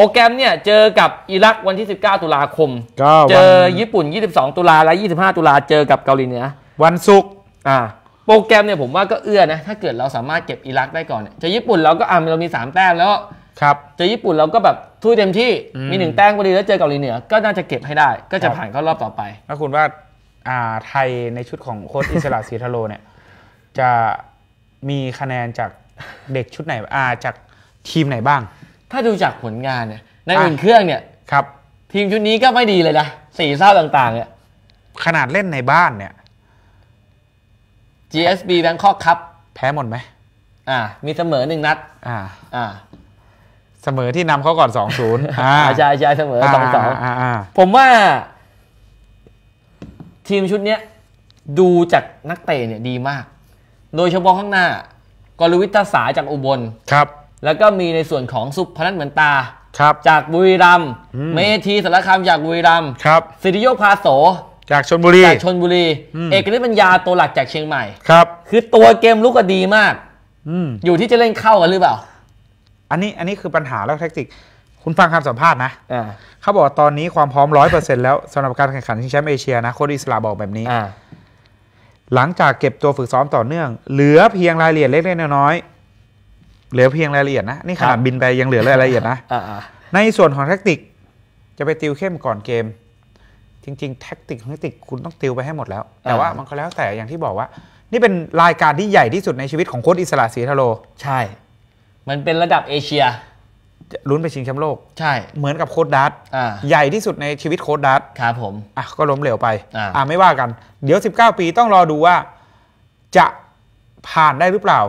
B: โปรแกรมเนี่ยเจอกับอิรักวันที่19 ตุลาคม เจอญี่ปุ่น 22 ตุลาและ25 ตุลาเจอกับเกาหลีเหนือ วันศุกร์อ่าโปรแกรมเนี่ยผมว่าก็เอื้อนะถ้าเกิดเราสามารถเก็บอิรักได้ก่อนเนี่ยเจอญี่ปุ่นเราก็อ่าเรามี3แต้มแล้วครับเจอญี่ปุ่นเราก็แบบทุ่ยเต็มที่มีหนึ่งแต้มพอดีแล้วเจอเกาหลีเหนือก็น่าจะเก็บให้ได้ ก็จะผ่านเข้ารอบต่อไปแล้วคุณว
A: ่าอ่าไทยในชุดของโค้ชอิสระศรีทโรเนี่ยจะมีคะแนนจากเด็กชุดไหนอ่าจากทีมไหนบ้างถ้าดูจากผลงานเนี่ยในอุ่นเครื่องเนี่ยครับ ทีมชุดนี้ก็ไม่ดีเลยนะสี่เศร้าต่างๆ เนี่ย ขนาดเล่นในบ้านเนี่ย GSB b a n ค k กครับแพ้หมดไหมอ่า มีเสมอหนึ่งนัด อ่า อ่า เสมอที่นำเขาก่อนสองศูนย์อ่าใช่ใช่เสมอสองสองผมว่า
B: ทีมชุดเนี้ยดูจากนักเตะเนี่ยดีมาก โดยเฉพาะข้างหน้ากอลวิทตาสาจากอุบลครับแล้วก็มีในส่วนของสุพนัทเหมือนตาครับ จากบุรีรัมย์เมธีสารคามจากบุรีรัมย์ครับสิริโยพาโส จา
A: กชนบุรีจากช
B: นบุรีเอกนิตปัญญาตัวหลักจากเชียงใหม่ ครับ คือตัวเกมลุกก็ดีม
A: ากอยู่ที่จะเล่นเข้ากันหรือเปล่า อันนี้อันนี้คือปัญหาแล้วแท็กติก คุณฟังคำสัมภาษณ์นะเขาบอกตอนนี้ความพร้อมร้อยเปอร์เซ็นต์แล้วสำหรับการแข่งขันชิงแชมป์เอเชียนะโคดิสลาบอกแบบนี้หลังจากเก็บตัวฝึกซ้อมต่อเนื่องเหลือเพียงรายละเอียดเล็กๆน้อยๆเหลือเพียงรายละเอียดนะ นี่ขนาดบินไป ยังเหลือรายละเอียดนะในส่วนของแท็กติก จะไปติวเข้มก่อนเกม จริงๆแท็กติกของแท็กติกคุณต้องติวไปให้หมดแล้ว แต่ว่ามันก็แล้วแต่อย่างที่บอกว่า นี่เป็นรายการที่ใหญ่ที่สุดในชีวิตของโค้ชอิสระศรีทโล ใช่ มันเป็นระดับเอเชียลุ้นไปชิงแชมป์โลก ใช่เหมือนกับโค้ดดัตใหญ่ที่สุดในชีวิตโค้ดดัตครับผมอ่ะก็ล้มเหลวไปอ่าไม่ว่ากันเดี๋ยว 19 ปีต้องรอดูว่าจะผ่านได้หรือเปล่า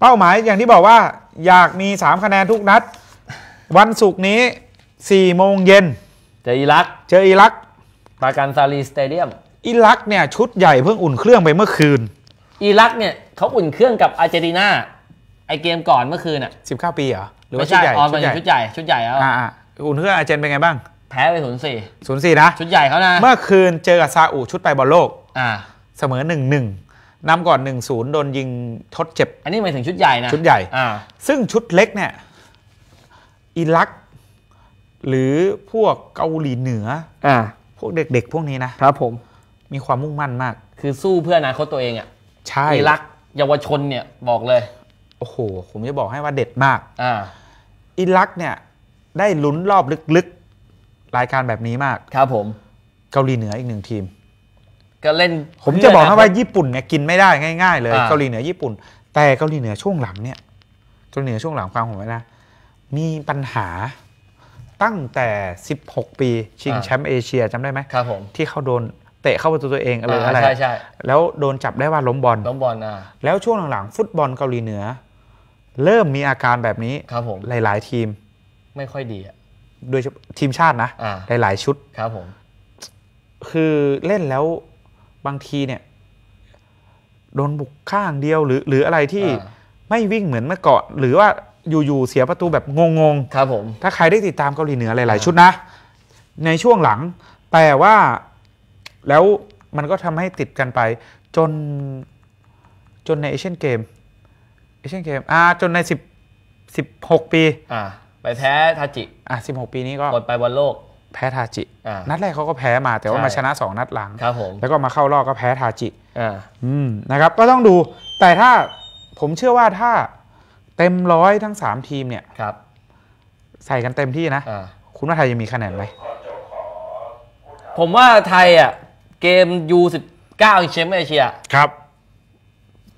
A: เป้าหมายอย่างที่บอกว่าอยากมี 3 คะแนนทุกนัดวันศุกร์นี้ 4 โมงเย็นเจออิรัก เจออิรักปาการซาลีสเตเดียมอิรักเนี่ยชุดใหญ่เพิ่งอุ่นเครื่องไปเมื่อคืนอิรักเนี่ย
B: เขาอุ่นเครื่องกับอาร์เจนตินาไอเกมก่อนเมื่อคืนอ่ะสิบเก้าปีเหรอ หรือว่าชุดใหญ่ชุดใหญ่ชุดใหญ่ชุดใหญ่แล้วอ่าอุ่นเครื่องอาร์เจนเป็นไงบ้าง แพ้ไปศูนย์สี่
A: ศูนย์สี่นะชุดใหญ่เขานะเมื่อคืนเจอกับซาอุชุดไปบอลโลกอ่าเสมอหนึ่งหนึ่งนำก่อน1์โดนยิงทดเจ็บ อันนี้หมายถึงชุดใหญ่นะ ชุดใหญ่ ซึ่งชุดเล็กเนี่ยอิรักหรือพวกเกาหลีเหนืออ่พวกเด็กๆพวกนี้นะ ครับผม มีความมุ่งมั่นมาก คือสู้เพื่ออนาคตตัวเองอ่ะใช่อิรักเยาวชนเนี่ย บอกเลย โอ้โห ผมจะบอกให้ว่าเด็ดมากออิรักเนี่ยได้ลุ้นรอบลึกๆรายการแบบนี้มาก ครับผม เกาหลีเหนืออีกหนึ่งทีม
B: ก็เล่นผมจะบอกนะว่า
A: ญี่ปุ่นเนี่ยกินไม่ได้ง่ายๆเลยเกาหลีเหนือญี่ปุ่น แต่เกาหลีเหนือช่วงหลังเนี่ยเกาหลีเหนือช่วงหลังฟังผมไว้นะมีปัญหาตั้งแต่ 16 ปี ชิงแชมป์เอเชียจำได้ไหมครับผมที่เขาโดนเตะเข้าประตูตัวเองอะไรอะไรใช่ใช่แล้วโดนจับได้ว่าล้มบอลล้มบอลอ่ะแล้วช่วงหลังๆฟุตบอลเกาหลีเหนือ เริ่มมีอาการแบบนี้ครับผมหลายๆ ทีมไม่ค่อยดีอ่ะโดยทีมชาตินะะหลาย ๆชุดครับผม คือเล่นแล้วบางทีเนี่ยโดนบุกข้างเดียวหรือหรืออะไรที่ไม่วิ่งเหมือนเมื่อก่อน หรือว่าอยู่ๆ เสียประตูแบบงงๆครับผม ถ้าใครได้ติดตามเกาหลีเหนือหลายๆ ชุดนะ ในช่วงหลัง แต่ว่า แล้วมันก็ทำให้ติดกันไปจนจนในเอเชียนเกมเอเชียนเกมอ่า จนในสิบสิบหกปี อ่า ไปแพ้ทาจิ อ่าสิบหกปีนี้ก็หมดไปบอลโลกแพ้ทาจิ นัดแรกเขาก็แพ้มา แต่ว่ามาชนะ 2 นัดหลัง แล้วก็มาเข้ารอบก็แพ้ทาจินะครับ ก็ต้องดู แต่ถ้า ผมเชื่อว่าถ้า เต็มร้อยทั้ง 3 ทีมเนี่ยใส่กันเต็มที่นะ คุณว่าไทยยังมีคะแนนไหมผมว่าไ
B: ทยอ่ะ เกมยูสิบเก้าเชมเียนเอเชียครับ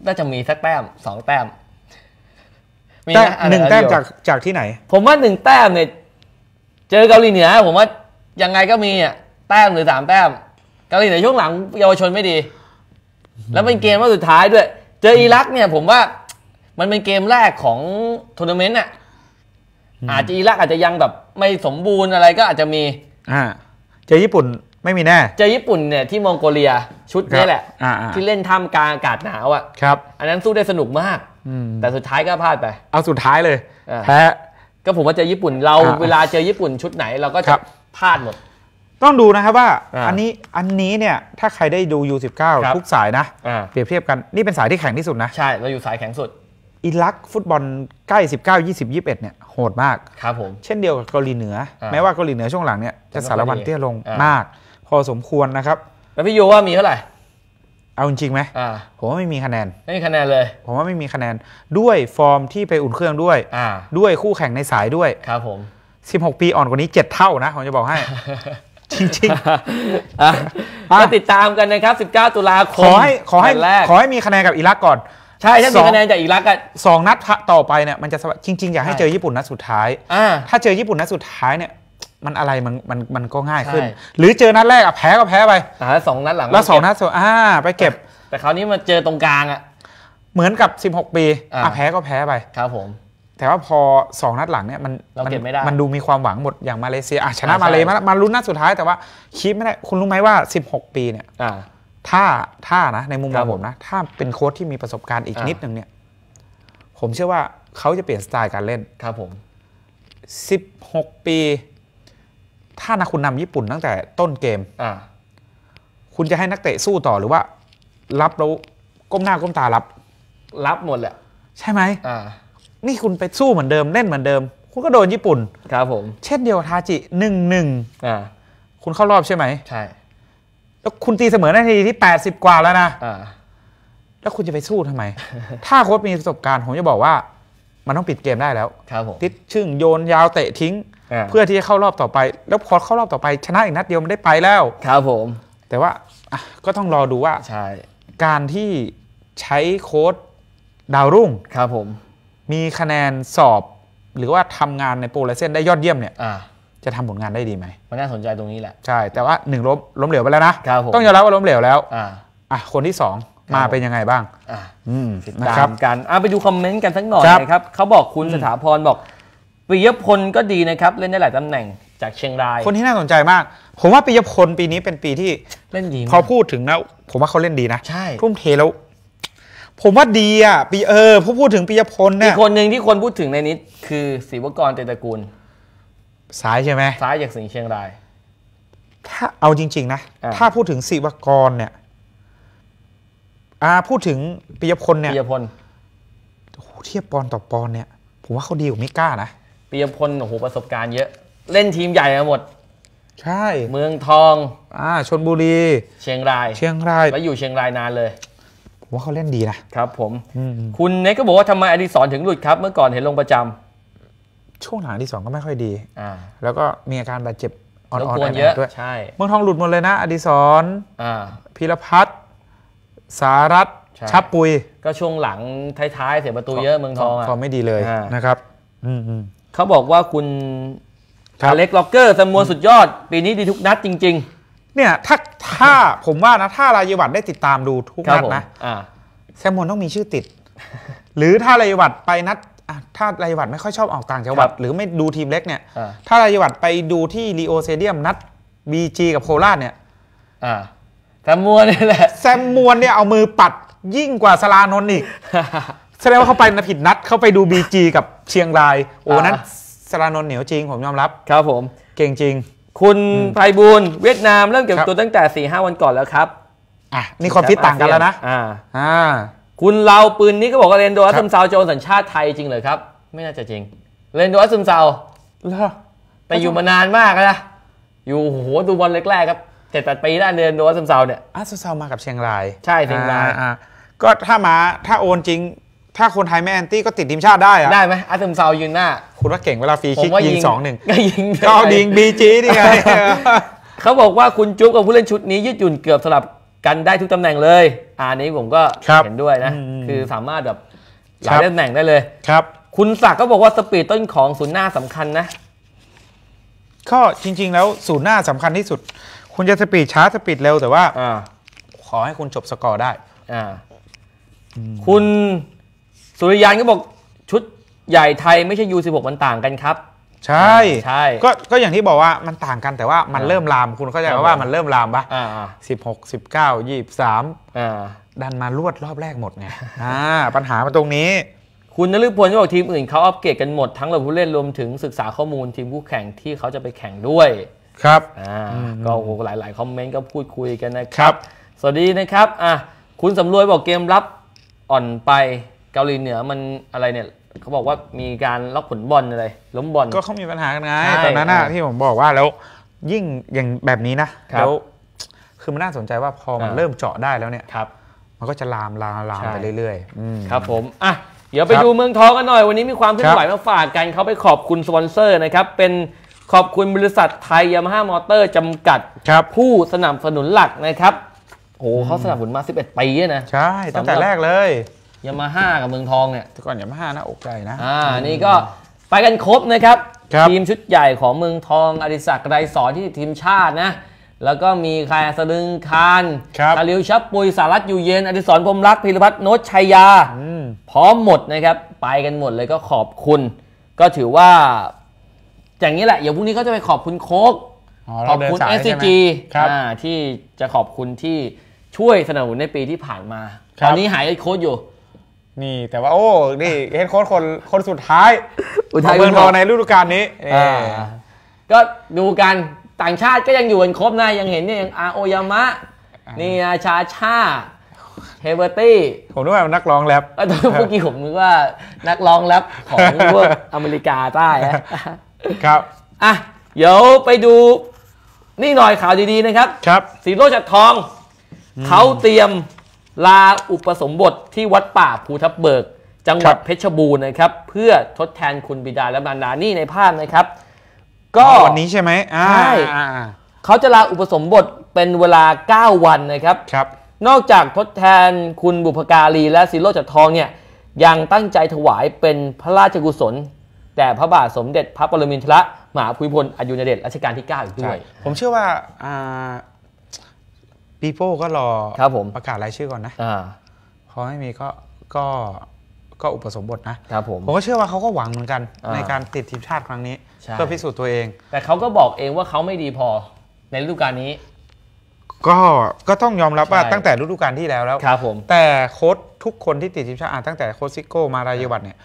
B: น่าจะมีสักแต้ม สองแต้ม
A: ต่หนึ่งแต้มจากจากที่ไหน ผม
B: ว่าหนึ่งแต้มเนี่ยเจอเกาหลีเหนือผมว่ายังไงก็มีอ่ะแต้มหรือสามแต้มเกาหลีในช่วงหลังเยาวชนไม่ดี แล้วเป็นเกมว่าสุดท้ายด้วย เจออิรักเนี่ยผมว่า มันเป็นเกมแรกของทัวร์นาเมนต์น่ะอาจจะอิรักอาจจะยังแบบไม่สมบูรณ์อะไรก็อาจจะมี
A: อ่าเจอญี่ปุ่นไม่มีแน่
B: เจอญี่ปุ่นเนี่ย ที่มองโกเลียชุดนี้แหละ ที่เล่นท่ามกลางอากาศหนาวอ่ะครับ อันนั้นสู้ได้สนุกมากแต่สุดท้ายก็พลาดไป
A: เอาสุดท้ายเลยแพ้
B: ก็ผมว่าเจอญี่ปุ่นเราเวลาเจอญี่ปุ่นชุดไหนเราก็จะพลาดหมด
A: ต้องดูนะครับว่า อันนี้อันนี้เนี่ย ถ้าใครได้ดู U19 ทุกสายนะ เปรียบเทียบกันนี่เป็นสายที่แข็งที่สุดนะ ใช่ เราอยู่สายแข็งสุด อิรักฟุตบอลใกล้19 20 21 เนี่ยโหดมากครับผมเช่นเดียวกับเกาหลีเหนือ แม้ว่าเกาหลีเหนือช่วงหลังเนี่ยจะสารวันเตี้ยลงมาก พอสมควรนะครับ แล้วพี่โยว่ามีเท่าไหร่เอาจริงไหมผมว่าไม่มีคะแนนไม่มีคะแนนเลย ผมว่าไม่มีคะแนนด้วยฟอร์มที่ไปอุ่นเครื่องด้วยด้วยคู่แข่งในสายด้วยครับผมสิบหกปีอ่อนกว่านี้เจ็ดเท่านะผมจะบอกให้จริงๆ
B: มาติดตามกันนะครับ 19 ตุลาคมขอให้ขอให้ขอให้
A: มีคะแนนกับอิรักก่อน ใช่ ถ้ามีคะแนนจากอิรักอ่ะสองนัดต่อไปเนี่ยมันจะจริง ๆ อยากให้เจอญี่ปุ่นนัดสุดท้ายถ้าเจอญี่ปุ่นนัดสุดท้ายเนี่ย มันอะไรมันมันมันก็ง่ายขึ้น หรือเจอนัดแรกอะแพ้ก็แพ้ไปแต่สองนัดหลังแล้วสองนัดสอ่าไปเก็บ แต่คราวนี้มาเจอตรงกลางอะเหมือนกับ 16 ปีอ่ะแพ้ก็แพ้ไปครับผมแต่ว่าพอ 2 นัดหลังเนี่ยมันเราเก็บไม่ได้มันดูมีความหวังหมดอย่างมาเลเซีย อ่ะชนะมาเลมามาลุ้นนัดสุดท้าย แต่ว่าคิดไม่ได้ คุณรู้ไหมว่า 16 ปีเนี่ยถ้าถ้านะในมุมมองผมนะ ถ้าเป็นโค้ชที่มีประสบการณ์อีกนิดหนึ่งเนี่ยผมเชื่อว่าเขาจะเปลี่ยนสไตล์การเล่นครับผม 16 ปี ถ้านะคุณนำญี่ปุ่นตั้งแต่ต้นเกมคุณจะให้นักเตะสู้ต่อหรือว่า รับแล้วก้มหน้าก้มตารับ รับหมดแหละใช่ไหมอ่านี่คุณไปสู้เหมือนเดิมเล่นเหมือนเดิม คุณก็โดนญี่ปุ่นครับผม เช่นเดียวกับทาจิหนึ่งหนึ่งอ่าคุณเข้ารอบใช่ไหม ใช่ แล้วคุณตีเสมอนาทีที่แปดสิบกว่าแล้วนะอ่าแล้วคุณจะไปสู้ทำไม ถ้าโค้ชมีประสบการณ์ ผมจะบอกว่า มันต้องปิดเกมได้แล้ว ครับผม ติดชึ่งโยนยาวเตะทิ้ง เพื่อที่จะเข้ารอบต่อไป แล้วพอเข้ารอบต่อไปชนะอีกนัดเดียวมันได้ไปแล้ว ครับผม แต่ว่าก็ต้องรอดูว่าใช่การที่ใช้โค้ดดาวรุ่ง ครับผมมีคะแนนสอบ หรือว่าทำงานในโปรไลเซนได้ยอดเยี่ยมเนี่ยจะทำผลงานได้ดีไหม มันน่าสนใจตรงนี้แหละ ใช่ แต่ว่าหนึ่งล้มล้มเหลวไปแล้วนะ ต้องยอมรับว่าล้มเหลวแล้วอ่ะคนที่สองมาเป็นยังไงบ้างอืมติดตามก
B: ันไปดูคอมเมนต์กันสักหน่อยนะครับเขาบอกคุณสถาพรบอกปิยพลก็ดีนะครับ เล่นได้หลายตำแหน่งจากเชี
A: ยงรายคนที่น่าสนใจมาก ผมว่าปิยพลปีนี้เป็นปีที่เล่นดีพอพูดถึงนะผมว่าเขาเล่นดีนะใช่ทุ่มเทแล้วผมว่าดีอ่ะปีเออพดพูดถึงปียพลเนี่ยคนหนึ่งที่คนพูดถึงในนี้ คือศิวกรเตตะกูล สายใช่ไหมซ้ายจากสิงห์เชียงราย ถ้าเอาจริงๆนะ ถ้าพูดถึงศิวกรเนี่ย อ่าพูดถึงปียพลเนี่ยปียพลโอ้โหเทียบปอนต่อปอนเนี่ยผมว่าเขาดีกว่ามิก้านะ
B: ปียพลโอ้โหประสบการณ์เยอะ เล่นทีมใหญ่มาหมด ใช่ เมืองทองอ่าชนบุรี เชียงราย เชียงรายแล้วอยู่เชียงรายนานเลยว่าเขาเล่นดีนะครับผมคุณเน็กก็บอกว่าทำไมอดีศรถึงหลุดครับ เมื่อก่อนเห็นลงประจ
A: ำ ช่วงหลังอดีศรก็ไม่ค่อยดี อ่า แล้วก็มีอาการบาดเจ็บอ่อนๆเยอะด้วยใช่เมืองทองหลุดหมดเลยนะอดีศรพิรพัฒน์สารัตชับปุยก็ช่วงหลังท้ายๆเสียประตูเยอะเมืองทองออะพอไม่ดีเลยนะครับ อืมเขาบอกว่าคุณอเล็กล็อกเกอร์สมวนสุดยอดปีนี้ดีทุกนัดจริงเนี่ยถ้าถ้าผมว่านะถ้ารายวัตได้ติดตามดูทุกนัดนะแซมมอนต้องมีชื่อติด หรือถ้ารายวัตไปนัดถ้ารายวัตไม่ค่อยชอบออกต่างจังหวัดหรือ ไม่ดูทีมเล็กเนี่ย ถ้ารายวัตไปดูที่ลีโอเซเดียมนัดบีจีกับโคราชเนี่ยแซมมวนนี่แหละแซมมวนเนี่ยเอามือปัดยิ่งกว่าสลานนอีกแสดงว่าเขาไปนะผิดนัดเขาไปดูบีจีกับเชียงราย โอ้นั้นสลานนเหนียวจริงผมยอมรับ ครับผมเก่งจริงคุณภัยบูลเวียดนามเริ่มเก็บตัวตั้งแต่
B: 4ี่ห้าวันก่อนแล้วครับอ่ะ
A: นี่ความฟิตต่างกันแล้วนะ
B: อ่าอ่าคุณเราปืนนี้ก็บอกว่าเรนโดอัสซุมซาโจนสัญชาติไทยจริงเหรอครับ ไม่น่าจะจริงเรนโดอัสซุมซาแต่อยู่มานานมากนะอยู่โหดูบอลแรกๆ ครับเจ็ดแปดปีได้เร
A: นโดอัสซุมซาเนี่ยอัสซุมซามากับเชียงราย ใช่เชียงรายก็ถ้ามาถ้าโอนจริง ถ้าคนไทยไม่แอนตี้ก็ติดทีมชาติได้อะได้ไหมอัสซุมซายืนหน้าคุณว่าเก่งเวลาฟรีคิกยิงสองหนึ่งก็ยิงบีจีนี่ไงเขาบอกว่าคุณจุ๊บกับผู้เล่นชุดน
B: ี้ยืดหยุ่นเกือบสลับกันได้ทุกตำแหน่งเลยอันนี้ผมก็เห็นด้วยนะ คือสามารถแบบหลายตำแหน่งได้เลย ครับคุณศักดิ์ก็บอกว่าสปีดต้นของศูนย์หน้าสำคัญนะ
A: ก็จริง ๆ แล้วศูนย์หน้าสำคัญที่สุด คุณจะสปีดช้าสปีดเร็วแต่ว่าอขอให้คุณจบสกอร์ได้อคุณสุริยันก็บอกใหญ่ไทย ไม่ใช่ย u 1กมันต่างกันครับ ใช่ใช่ก็ก็อย่างที่บอกว่ามันต่างกันแต่ว่ามันเริ่มลาม คุณเข้าใจว่ามันเริ่มลามปะสิบหกสิบเก้ายี่สามดันมาลวดรอบแรกหมดไง
B: ปัญหามาตรงนี้คุณนฤพลบอกทีมอื่นเขาอัปเกรดกันหมด ทั้งเ่าผู้เล่นรวมถึงศึกษาข้อมูลทีมคู่แข่งที่เขาจะไปแข่งด้วยครับก็โายหลายคอมเมนต์ก็พูดคุยกันนะครับสวัสดีนะครับอ่ะคุณสำรวยบอกเกมรับอ่อนไปเกาหลีเหนือมันอะไรเนี่ยเขาบอกว่ามีการล็อกผลบอลอะไรล้มบอลก็เขามีปัญ
A: หากันไงตอนนั้นที่ผมบอกว่าแล้วยิ่งอย่างแบบนี้นะแล้วคือมันน่าสนใจว่าพอมันเริ่มเจาะได้แล้วเนี่ยมันก็จะลามลามลามไปเรื่อยๆครับ ผม อ่ะเดี๋ยวไปดูเมื
B: องทองกันหน่อย วันนี้มีความ
A: เคลื่อนไหวมาฝากกันเขาไปขอบคุณสปอนเซอร์นะ
B: ครับ เป็นขอบคุณบริษัทไทยยามาฮ่ามอเตอร์จำกัดผู้สนับสนุนหลักนะครับโอ้เขาสนับสนุนมา 11 ปีนะใช่ตั้งแต่แรกเลยยามาฮ่ากับเมืองทองเนี่ยแต่ก่อนยามาฮ่านะอกใจนะอ่านี่ก็ไปกันครบนะครับทีมชุดใหญ่ของเมืองทองอริศักดิ์ไรสอนที่ทีมชาตินะ แล้วก็มีครสะดึงคานคาริวชับปุยสารัตอยู่เย็นอดิศรพรมรักพิรพัฒน์โนชชัยยาพร้อมหมดนะครับ ไปกันหมดเลยก็ขอบคุณ ก็ถือว่า อย่างนี้แหละเดี๋ยวพรุ่งนี้ก็จะไปขอบคุณโค้ก
A: ขอบคุณเอสซีจี
B: ที่จะขอบคุณที่ช่วยสนับสนุนในปีที่ผ่านมาตอนนี้หายโค้ดอยู่นี่ แต่ว่า โอ้ นี่เฮดโค้ชคน คนสุดท้าย อุทัยเมืองทองในฤดูกาลนี้ก็ดูกันต่างชาติก็ยังอยู่กันครบนะ ยังเห็นเนี่ยยังอาโอยามะนี่อาชาชาเฮเบอร์ตี้
A: ผมนึกว่า นักร้องแรปเมื่อกี้ผ
B: มนึกว่านักร้องแรปของพวก อเมริกาใต้ครับ อ่ะ เดี๋ยวไปดูนี่หน่อยข่าวดี ๆ นะครับ ครับสีโรชัดทองเขาเตรียมลาอุปสมบทที่วัดป่าภูทับเบิก จังหวัดเพชรบูรณ์นะครับ เพื่อทดแทนคุณบิดาและมารดานี่ในภาพนะครับ ก็วันนี้
A: ใช่ไหมใช่
B: เขาจะลาอุปสมบทเป็นเวลา 9 วันนะครับครับ นอกจากทดแทนคุณบุพการี และศิโรจัตทองเนี่ยยังตั้งใจถวายเป็นพระราชกุศล แต่พระบาทสมเด็จพระปรมินทรมหาภูมิพลอดุลยเดชรัชกาลที่9อีกด้วย
A: ผมเชื่อว่าปีโป้ก็รอครับผมประกาศรายชื่อก่อนนะพอไม่มีก็ก็ก็อุปสมบทนะครับผมผมก็เชื่อว่าเขาก็หวังเหมือนกันในการติดทีมชาติครั้งนี้เพื่อพิสูจน์ตัวเอง
B: แต่เขาก็บอกเองว่าเขาไม่ดีพอในฤดูกาลนี้
A: ก็ก็ต้องยอมรับว่าตั้งแต่ฤดูกาลที่แล้วแล้ว ครับ ผม แต่โค้ชทุกคนที่ติดทีมชาติตั้งแต่โค้ชซิโก้มารายวัตเนี่ย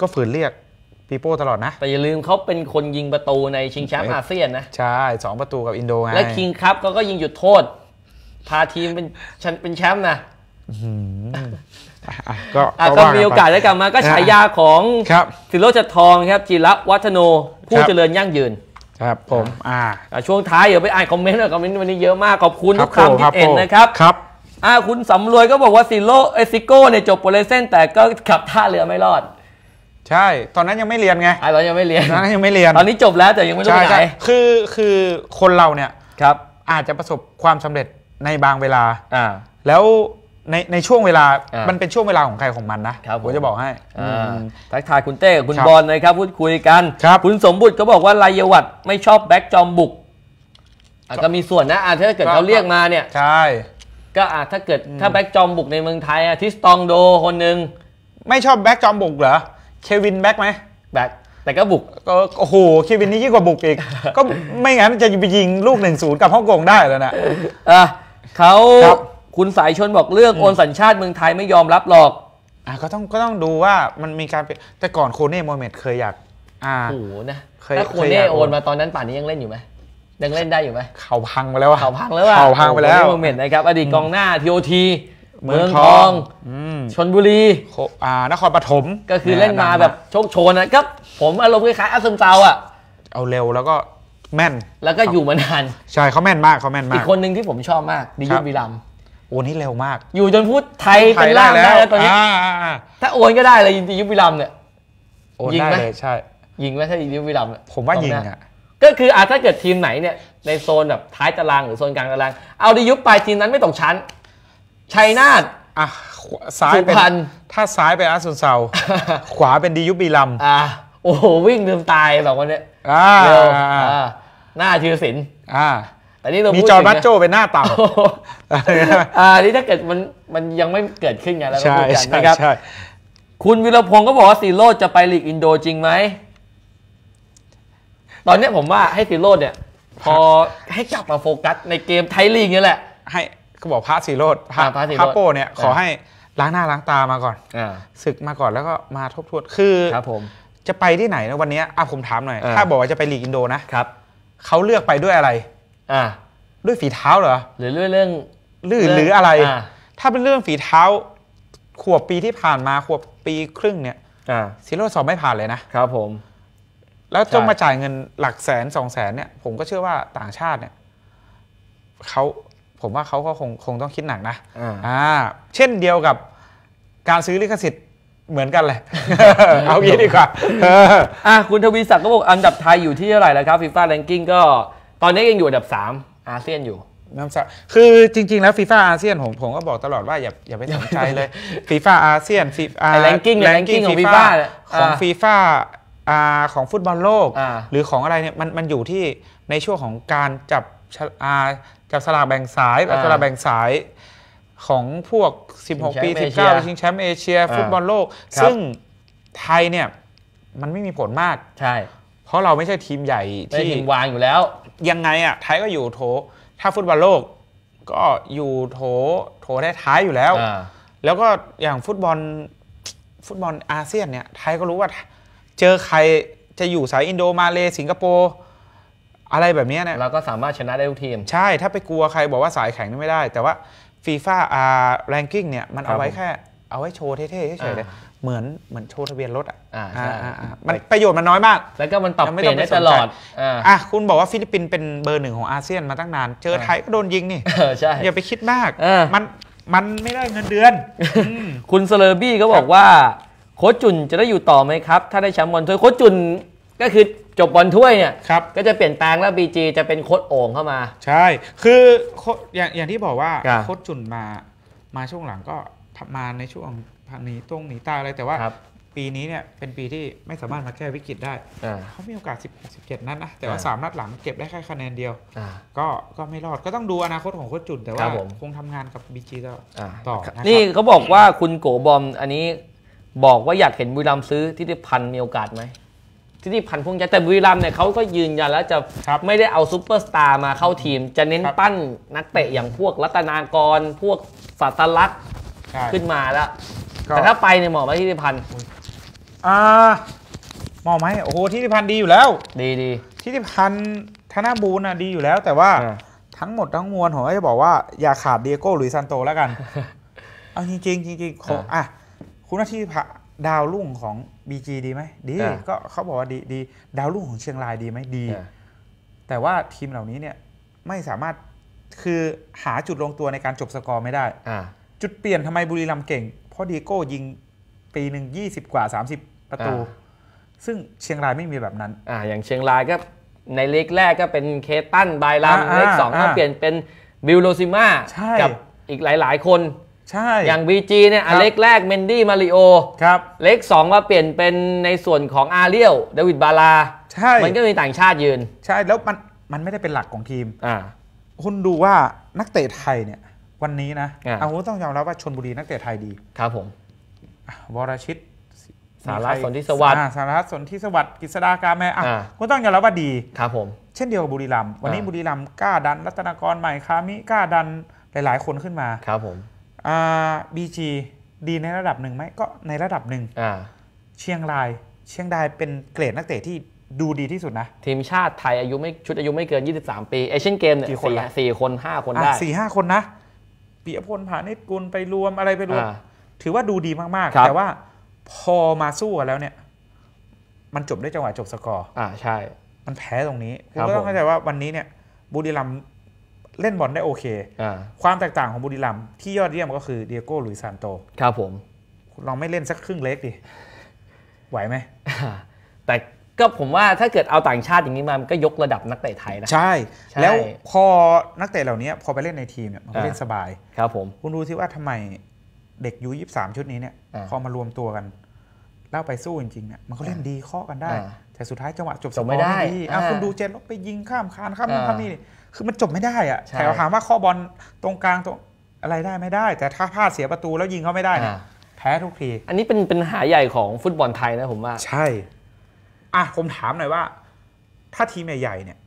A: ก็ฝืนเรียกปีโป้ตลอดนะ แต่อย่าลืมเขาเป็นคนยิงประตูในชิงแชมป์อาเซียนนะใช่สองประตูกับอินโดไงและคิงครับก็ก็ยิงหยุดโทษ
B: พาทีม เป็นเป็นแชมป์นะ
A: ก็ก็มีโอกาสได้กลับมาก็ฉายา
B: ของสิโรจัดทองครับจิระวัฒโนผู้เจริญยั่งยืน ครับผมอ่าช่วงท้ายเดี๋ยวไปอ่านคอมเมนต์หน่อยคอมเมนต์วันนี้เยอะมาก ขอบคุณทุกคำคิดเห็นนะครับครับอ่าคุณสำรวยก็บอกว่า ซิโลเอซิโก้เนี่ยจบโปรเลเซนแต่
A: ก็ขับท่าเรือไม่รอด ใช่ ตอนนั้นยังไม่เรียนไงอตอนยังไม่เรียนตอนนั้นยังไม่เรียนตอนนี้จบแล้วแต่ยังไม่รู้ไปไหนคือคือคนเราเนี่ยครับ อาจจะประสบความสำเร็จในบางเวลาอ่าแล้วในในช่วงเวลา มันเป็นช่วงเวลาของใครของมันนะ ผมจะบอกให้ทักทายคุณเต้กับคุณบอลเลยครับ พูดคุยกัน คุณสมบุตรก็
B: บอกว่าลายวัตไม่ชอบแบ็กจอมบุก ก็มีส่วนนะถ้าเกิดเขาเรียกมาเนี่ยใช่ ก็อาจถ้าเกิดถ้าแบ็กจอมบุกในเมืองไทยอทิสตองโดคนหนึ่ง
A: ไม่ชอบแบ็กจอมบุกเหรอ เควินแบ็กไหมแบ็กแต่ก็บุกก็โอ้โห เควินนี่ยิ่งกว่าบุกอีก ก็ไม่งั้นจะไปยิงลูกหนึ่งศูนย์กับฮ่องกงได้แล้วนะเขาคุณสายชนบอกเรื่องโอนสัญชาติเมืองไทยไม่ยอมรับหรอก อ่ะก็ต้องก็ต้องดูว่ามันมีการแต่ก่อนโคเน่โมเมดเคยอยากอ่าโอ้โหนะเคยโคเคยน่โอนมา
B: ตอนนั้นป่านนี้ยังเล่นอยู่ไหมยังเล่นได้อยู่ไหม
A: เขาพังไปแล้วเขาพังแล้ว่เขาพังไปแล้วโมเ
B: มนต์นะครับ อดีตกองหน้าทีโอทีเมืองทองชนบุรีอ่านครปฐมก็คือเล่นมาแบบโชคโชนนะครับผมอารมณ์คล้ายๆอาร์เซนเซาอ่ะ
A: เอาเร็วแล้วก็แม่นแล้วก็อยู่มานาน ใช่เขาแม่นมากเขาแม่นมาก อีกคนหนึ่งที่ผมชอบมากดิยุบวิลัมโอนนี่เร็วมาก อยู่จนพูดไทยเป็นล่างได้แล้วตอนนี้
B: ถ้าโอนก็ได้เลยดิยุบวิลัมเนี่ย
A: โอนได้เลยใช่ ยิงไหมถ้าดิยุทวิลัมผมว่ายิงอ่ะ
B: ก็คืออาถ้าเกิดทีมไหนเนี่ยในโซนแบบท้ายตารางหรือโซนกลางตาราง เอาดิยุบไปทีมนั้นไม่ตกชั้น
A: ชัยนาทอ่ะซ้ายเป็นถ้าซ้ายไปอาร์ซุนเซาขวาเป็นดิยุบีลัมอ่โอ้โหวิ่งเดืมตายสองคนเนี้ยอ่าหน้าชื่อสินอ่าแต่นี่เรามีจอร์บัตโจเป็นหน้าเต่า
B: อ่า นี่ถ้าเกิดมันมันยังไม่เกิดขึ้นไงเราพูดกันนะครับคุณวิรพงศ์ก็บอกว่าซีโร่จะไปลีกอินโดจริงไหม ตอนนี้ผมว่าให้ซีโร่เนี่ย พอให้กลับมาโฟกัสในเกมไทยลีกนี่แหละ
A: ให้เขาบอกพระซีโร่พระพระโปเนี่ย ขอให้ล้างหน้าล้างตามาก่อนศึกมาก่อนแล้วก็มาทบทวนคือจะไปที่ไหนนะวันนี้อ่ะผมถามหน่อย ถ้า บอกว่าจะไปลีกอินโดนะครับเขาเลือกไปด้วยอะไร อ่า ด้วยฝีเท้าเหรอ หรือด้วยเรื่องหรือหรืออะไร ถ้าเป็นเรื่องฝีเท้าขวบปีที่ผ่านมาขวบปีครึ่งเนี่ยซีโร่สอบไม่ผ่านเลยนะ ครับผม แล้วจงมาจ่ายเงินหลักแสนสองแสนเนี่ย ผมก็เชื่อว่าต่างชาติเนี่ย เขาผมว่าเขาก็คงคงต้องคิดหนักนะ อ่า เช่นเดียวกับการซื้อลิขสิทธิ์เหมือนกันแหละ เอางี้ดีกว่าอ่ะคุณทวีศักดิ์ก็บอกอันดับไทยอยู่ที่เท่าไหร่แล้วครับฟีฟ่าแรงกิ้งก็ตอนนี้ยังอยู่อันดับ 3 อาเซียนอยู่น้ำสคือจริง ๆ แล้วฟีฟ่าอาเซียนผมผมก็บอกตลอดว่าอย่าอย่าไปสนใจเลยฟีฟ่าอาเซียนฟีฟ่าแรนกิ้งแรนกิ้งของฟีฟ่าของฟีฟ่าของฟุตบอลโลก หรือของอะไรเนี่ยมันมันอยู่ที่ในช่วงของการจับจับสลากแบ่งสายจับสลากแบ่งสายของพวก 16 ปี19ชิงแชมป์เอเชีย ฟุตบอลโลก ซึ่งไทยเนี่ยมันไม่มีผลมากใช่ เพราะเราไม่ใช่ทีมใหญ่ที่ทีมวางอยู่แล้ว ยังไงอ่ะไทยก็อยู่โถถ้าฟุตบอลโลกก็อยู่โถโถได้ท้ายอยู่แล้ว แล้วก็อย่างฟุตบอลฟุตบอลอาเซียนเนี่ยไทยก็รู้ว่า เจอใครจะอยู่สายอินโดมาเล สิงคโปร์อะไรแบบนี้เนี่ยเราก็สามารถชนะได้ทุกทีม ใช่ถ้าไปกลัวใครบอกว่าสายแข็งนี่ไม่ได้ แต่ว่าฟีฟ่าอาร์แรงกิ้งเนี่ย มันเอาไว้แค่ เอาไว้โชว์เท่ๆเฉยๆเลย เหมือน เหมือนโชว์ทะเบียนรถอ่ะ อ่่าใชมันประโยชน์มันน้อยมาก แล้วก็มันตอบเปลี่ยนได้ตลอด อ่าคุณบอกว่าฟิลิปปินส์เป็นเบอร์หนึ่งของอาเซียนมาตั้งนาน เจอไทยก็โดนยิงนี่อย่าไปคิดมาก มัน มันไม่ได้เงินเดือน คุณเซเลบี้ก็บอกว่า
B: โคชจุนจะได้อยู่ต่อไหมครับ ถ้าได้แชมป์บอลถ้วยโคชจุนก็คือจบบอลถ้วยเนี่ยครับก็จะเปลี่ยนแปลงแล้วบีจีจะเป็นโค้ดโอ่งเข้
A: ามา ใช่ คืออย่างอย่างที่บอกว่าโค้ดจุนมา มาช่วงหลังก็ทมาในช่วงทางนี้ตรงหนีตาอะไรแต่ว่าปีนี้เนี่ยเป็นปีที่ไม่สามารถมาแก้วิกฤตได้เขามีโอกาส10 17นั้นนะแต่ว่า3นัดหลังเก็บได้แค่คะแนนเดียวก็ก็ไม่รอดก็ต้องดูอนาคตของโค้ชจุนแต่ว่าคงทำงานกับบีจีต่อต่อนี่เขาบอกว่า
B: คุณโกบอมอันนี้บอกว่าอยากเห็นบุรีรัมซื้อทิติพันธ์มีโอกาสไหมทิติพันธ์พ่วงใจแต่บุรีรัมเนี่ยเขาก็ยืนยันแล้วจะไม่ได้เอาซูเปอร์สตาร์มาเข้าทีม จะเน้นปั้นนักเตะอย่างพวกรัตนากรพวกสัตลักษณ์ขึ้นมาแล้วแต่ถ้าไปเนี่ยเหมาะไหม
A: ทิติพันธ์อ่ามาะไหมโอ้โหทิติพันธ์ดีอยู่แล้ว ดีดีทิติพันธ์ธนบูรณ์ดีอยู่แล้ว แต่ว่าทั้งหมดทั้งมวลผมก็จะบอกว่าอย่าขาดเดียโก้หรือซันโตแล้วกัน เอาจริงงจริงจริงอ่ะคุณทิ่ิพันดาวรุ่งของบีจีดีไหมดีก็เขาบอกว่าดีดีดาวรุ่งของเชียงรายดีไหมดี แต่ว่าทีมเหล่านี้เนี่ยไม่สามารถคือหาจุดลงตัวในการจบสกอร์ไม่ได้อ่า จุดเปลี่ยนทำไมบุรีรัมย์เก่ง เพราะดีโก้ยิงปีหนึ่งยี่สิบกว่าสสามิบประตู ซึ่งเชียงรายไม่มีแบบนั้นอ่าอย่างเชียงราย
B: ก็ในเล็กแรกก็เป็นเคตันบายลัมเล็กสองก็เปลี่ยนเป็นบิลโลซิมากับอีกหลายๆ คนใช่ อย่างบีจีเนี่ยเล็กแรกเมนดี้มาริโอครับ เล็กสองมาเปลี่ยนเป็นในส่วนของอาเรียวเดวิดบาลาใช่มันก็มีต่าง
A: ชาติยืน ใช่ แล้วมันมันไม่ได้เป็นหลักของทีมอ่าคุณดูว่านักเตะไทยเนี่ย วันนี้นะอเอาต้องยอมรับว่าชนบุรีนักเตะไทยดี ครับผม วรชิต สารสนธิสวัสดิ์สารสนธิสวัสดิ์กฤษดากาแม่อ่ะคุณต้องยอมรับว่าดี ครับผม เช่นเดียวกับบุรีรัมย์วันนี้บุรีรัมย์กล้าดันรัตนากรใหม่คามิกล้าดันหลายๆคนขึ้นมา ครับผมบีจีดีในระดับหนึ่งไหมก็ในระดับหนึ่งเชียงรายเชียงรายเป็นเกรดนักเตะที่ดูดีที่สุดนะ
B: ทีมชาติไทยอายุไม่ชุดอายุไม่เกิน 23 ปีเอเชียนเกมเนี่ยสี่สี่คนห้าคนได้สี่ห้า
A: คนนะปียพลผานิตกุลไปรวมอะไรไปรวม ถือว่าดูดีมากๆ แต่ว่าพอมาสู้แล้วเนี่ย มันจบด้วยจังหวะจบสกอร์อ่าใช่ มันแพ้ตรงนี้ก็ต้องเข้าใจว่าวันนี้เนี่ยบุรีรัมเล่นบอลได้โอเคความแตกต่างของบุรีรัมที่ยอดเยี่ยมก็คือเดียโก้ลุยซานโต ครับผมลองไม่เล่นสักครึ่งเล็กดิไหวไหม แต่ก็ผมว่าถ้าเกิดเอาต่างชาติอ
B: ย่างนี้มามันก็ยกระดับนักเตะไทยนะใช่
A: แล้วพอนักเตะเหล่านี้พอไปเล่นในทีมเนี่ยมันก็เล่นสบายครับผมคุณดูที่ว่าทำไมเด็กยูยี่สามชุดนี้เนี่ยพอมารวมตัวกันเล่าไปสู้จริงๆเนี่ยมันก็เล่นดีข้อกันได้ แต่สุดท้ายจังหวะจบสมอร์ไม่ดีอ่ะคุณดูเจนลบไปยิงข้ามคานข้ามน่นข้ามนี่คือมันจบไม่ได้อะแต่ถามว่าข้อบอลตรงกลางตรงอะไรได้ไม่ได้ แต่ถ้าพลาดเสียประตูแล้วยิงเขาไม่ได้เนี่ยแพ้ทุกที อันนี้เป็นปัญหาใหญ่ของฟุตบอลไทยนะผมว่า ใช่ อ่ะผมถามหน่อยว่า ถ้าทีมใหญ่ๆเนี่ย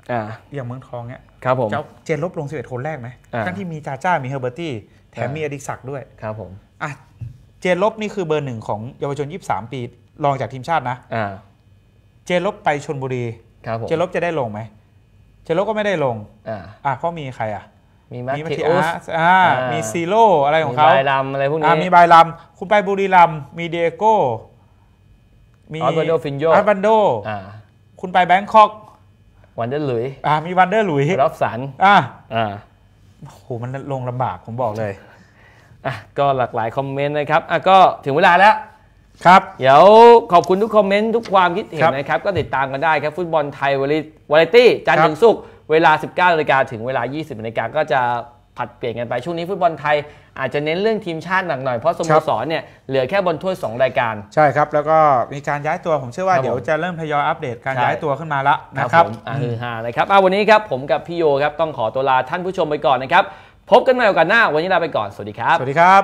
A: อย่างเมืองทองเนี่ยครับผมจะเจนลบลงสิบเอ็ดคนแรกไหมทั้งที่มีจาจ้า มีเฮอร์เบอร์ตี้ แถมมีอดิศักด้วยครับ ผมอ่ะเจนลบนี่คือเบอร์หนึ่งของเยาวชนยี่สามปีรองจากทีมชาตินะเจนลบไปชนบุรีเจนลบจะได้ลงไหมเชโลก็ไม่ได้ลง อ่าเ็ามีใครอ่ะ มีมาทิอัสมีซีโร่อะไรของเขา มีบายลัมอะไรพวกนี้มีบายลัมคุณไปบุรีลัมมีเดโก้มีอร์บันโดฟินโยอาร์บันโดคุณไปแบงคอก วันเดอร์ลุย อ่า มีวันเดอร์ลุยรอบสันอ่าอ่าโห มันล
B: งลำบากผมบอกเลย อ่ะก็หลากหลายคอมเมนต์นะครับ อ่ะก็ถึงเวลาแล้วครับ เดี๋ยวขอบคุณทุกคอมเมนต์ทุกความคิดเห็นนะครับ ก็ติดตามกันได้ครับ ฟุตบอลไทยวาไรตี้จันทร์ถึงศุกร์เวลา 19นาฬิกาถึงเวลา 20นาฬิกาก็จะผัดเปลี่ยนกันไปช่วงนี้ฟุตบอลไทยอาจจะเน้นเรื่องทีมชาติหนักหน่อย เพราะสโมสรเนี่ยเหลือแค่บอลถ้วย2รายก
A: าร ใช่ครับ แล้วก็มีการย้ายตัวผมเชื่อว่าเดี๋ยวจะ
B: เริ่มทยอยอัปเดตการย้ายตัวขึ้นมาละนะครับฮือฮานะครับเอาวันนี้ครับผมกับพี่โยครับต้องขอตัวลาท่านผู้ชมไปก่อนนะครับ พบกันใหม่โอกาสหน้าวันนี้ลาไปก่อนสวัสดีครับสวัสดีครับ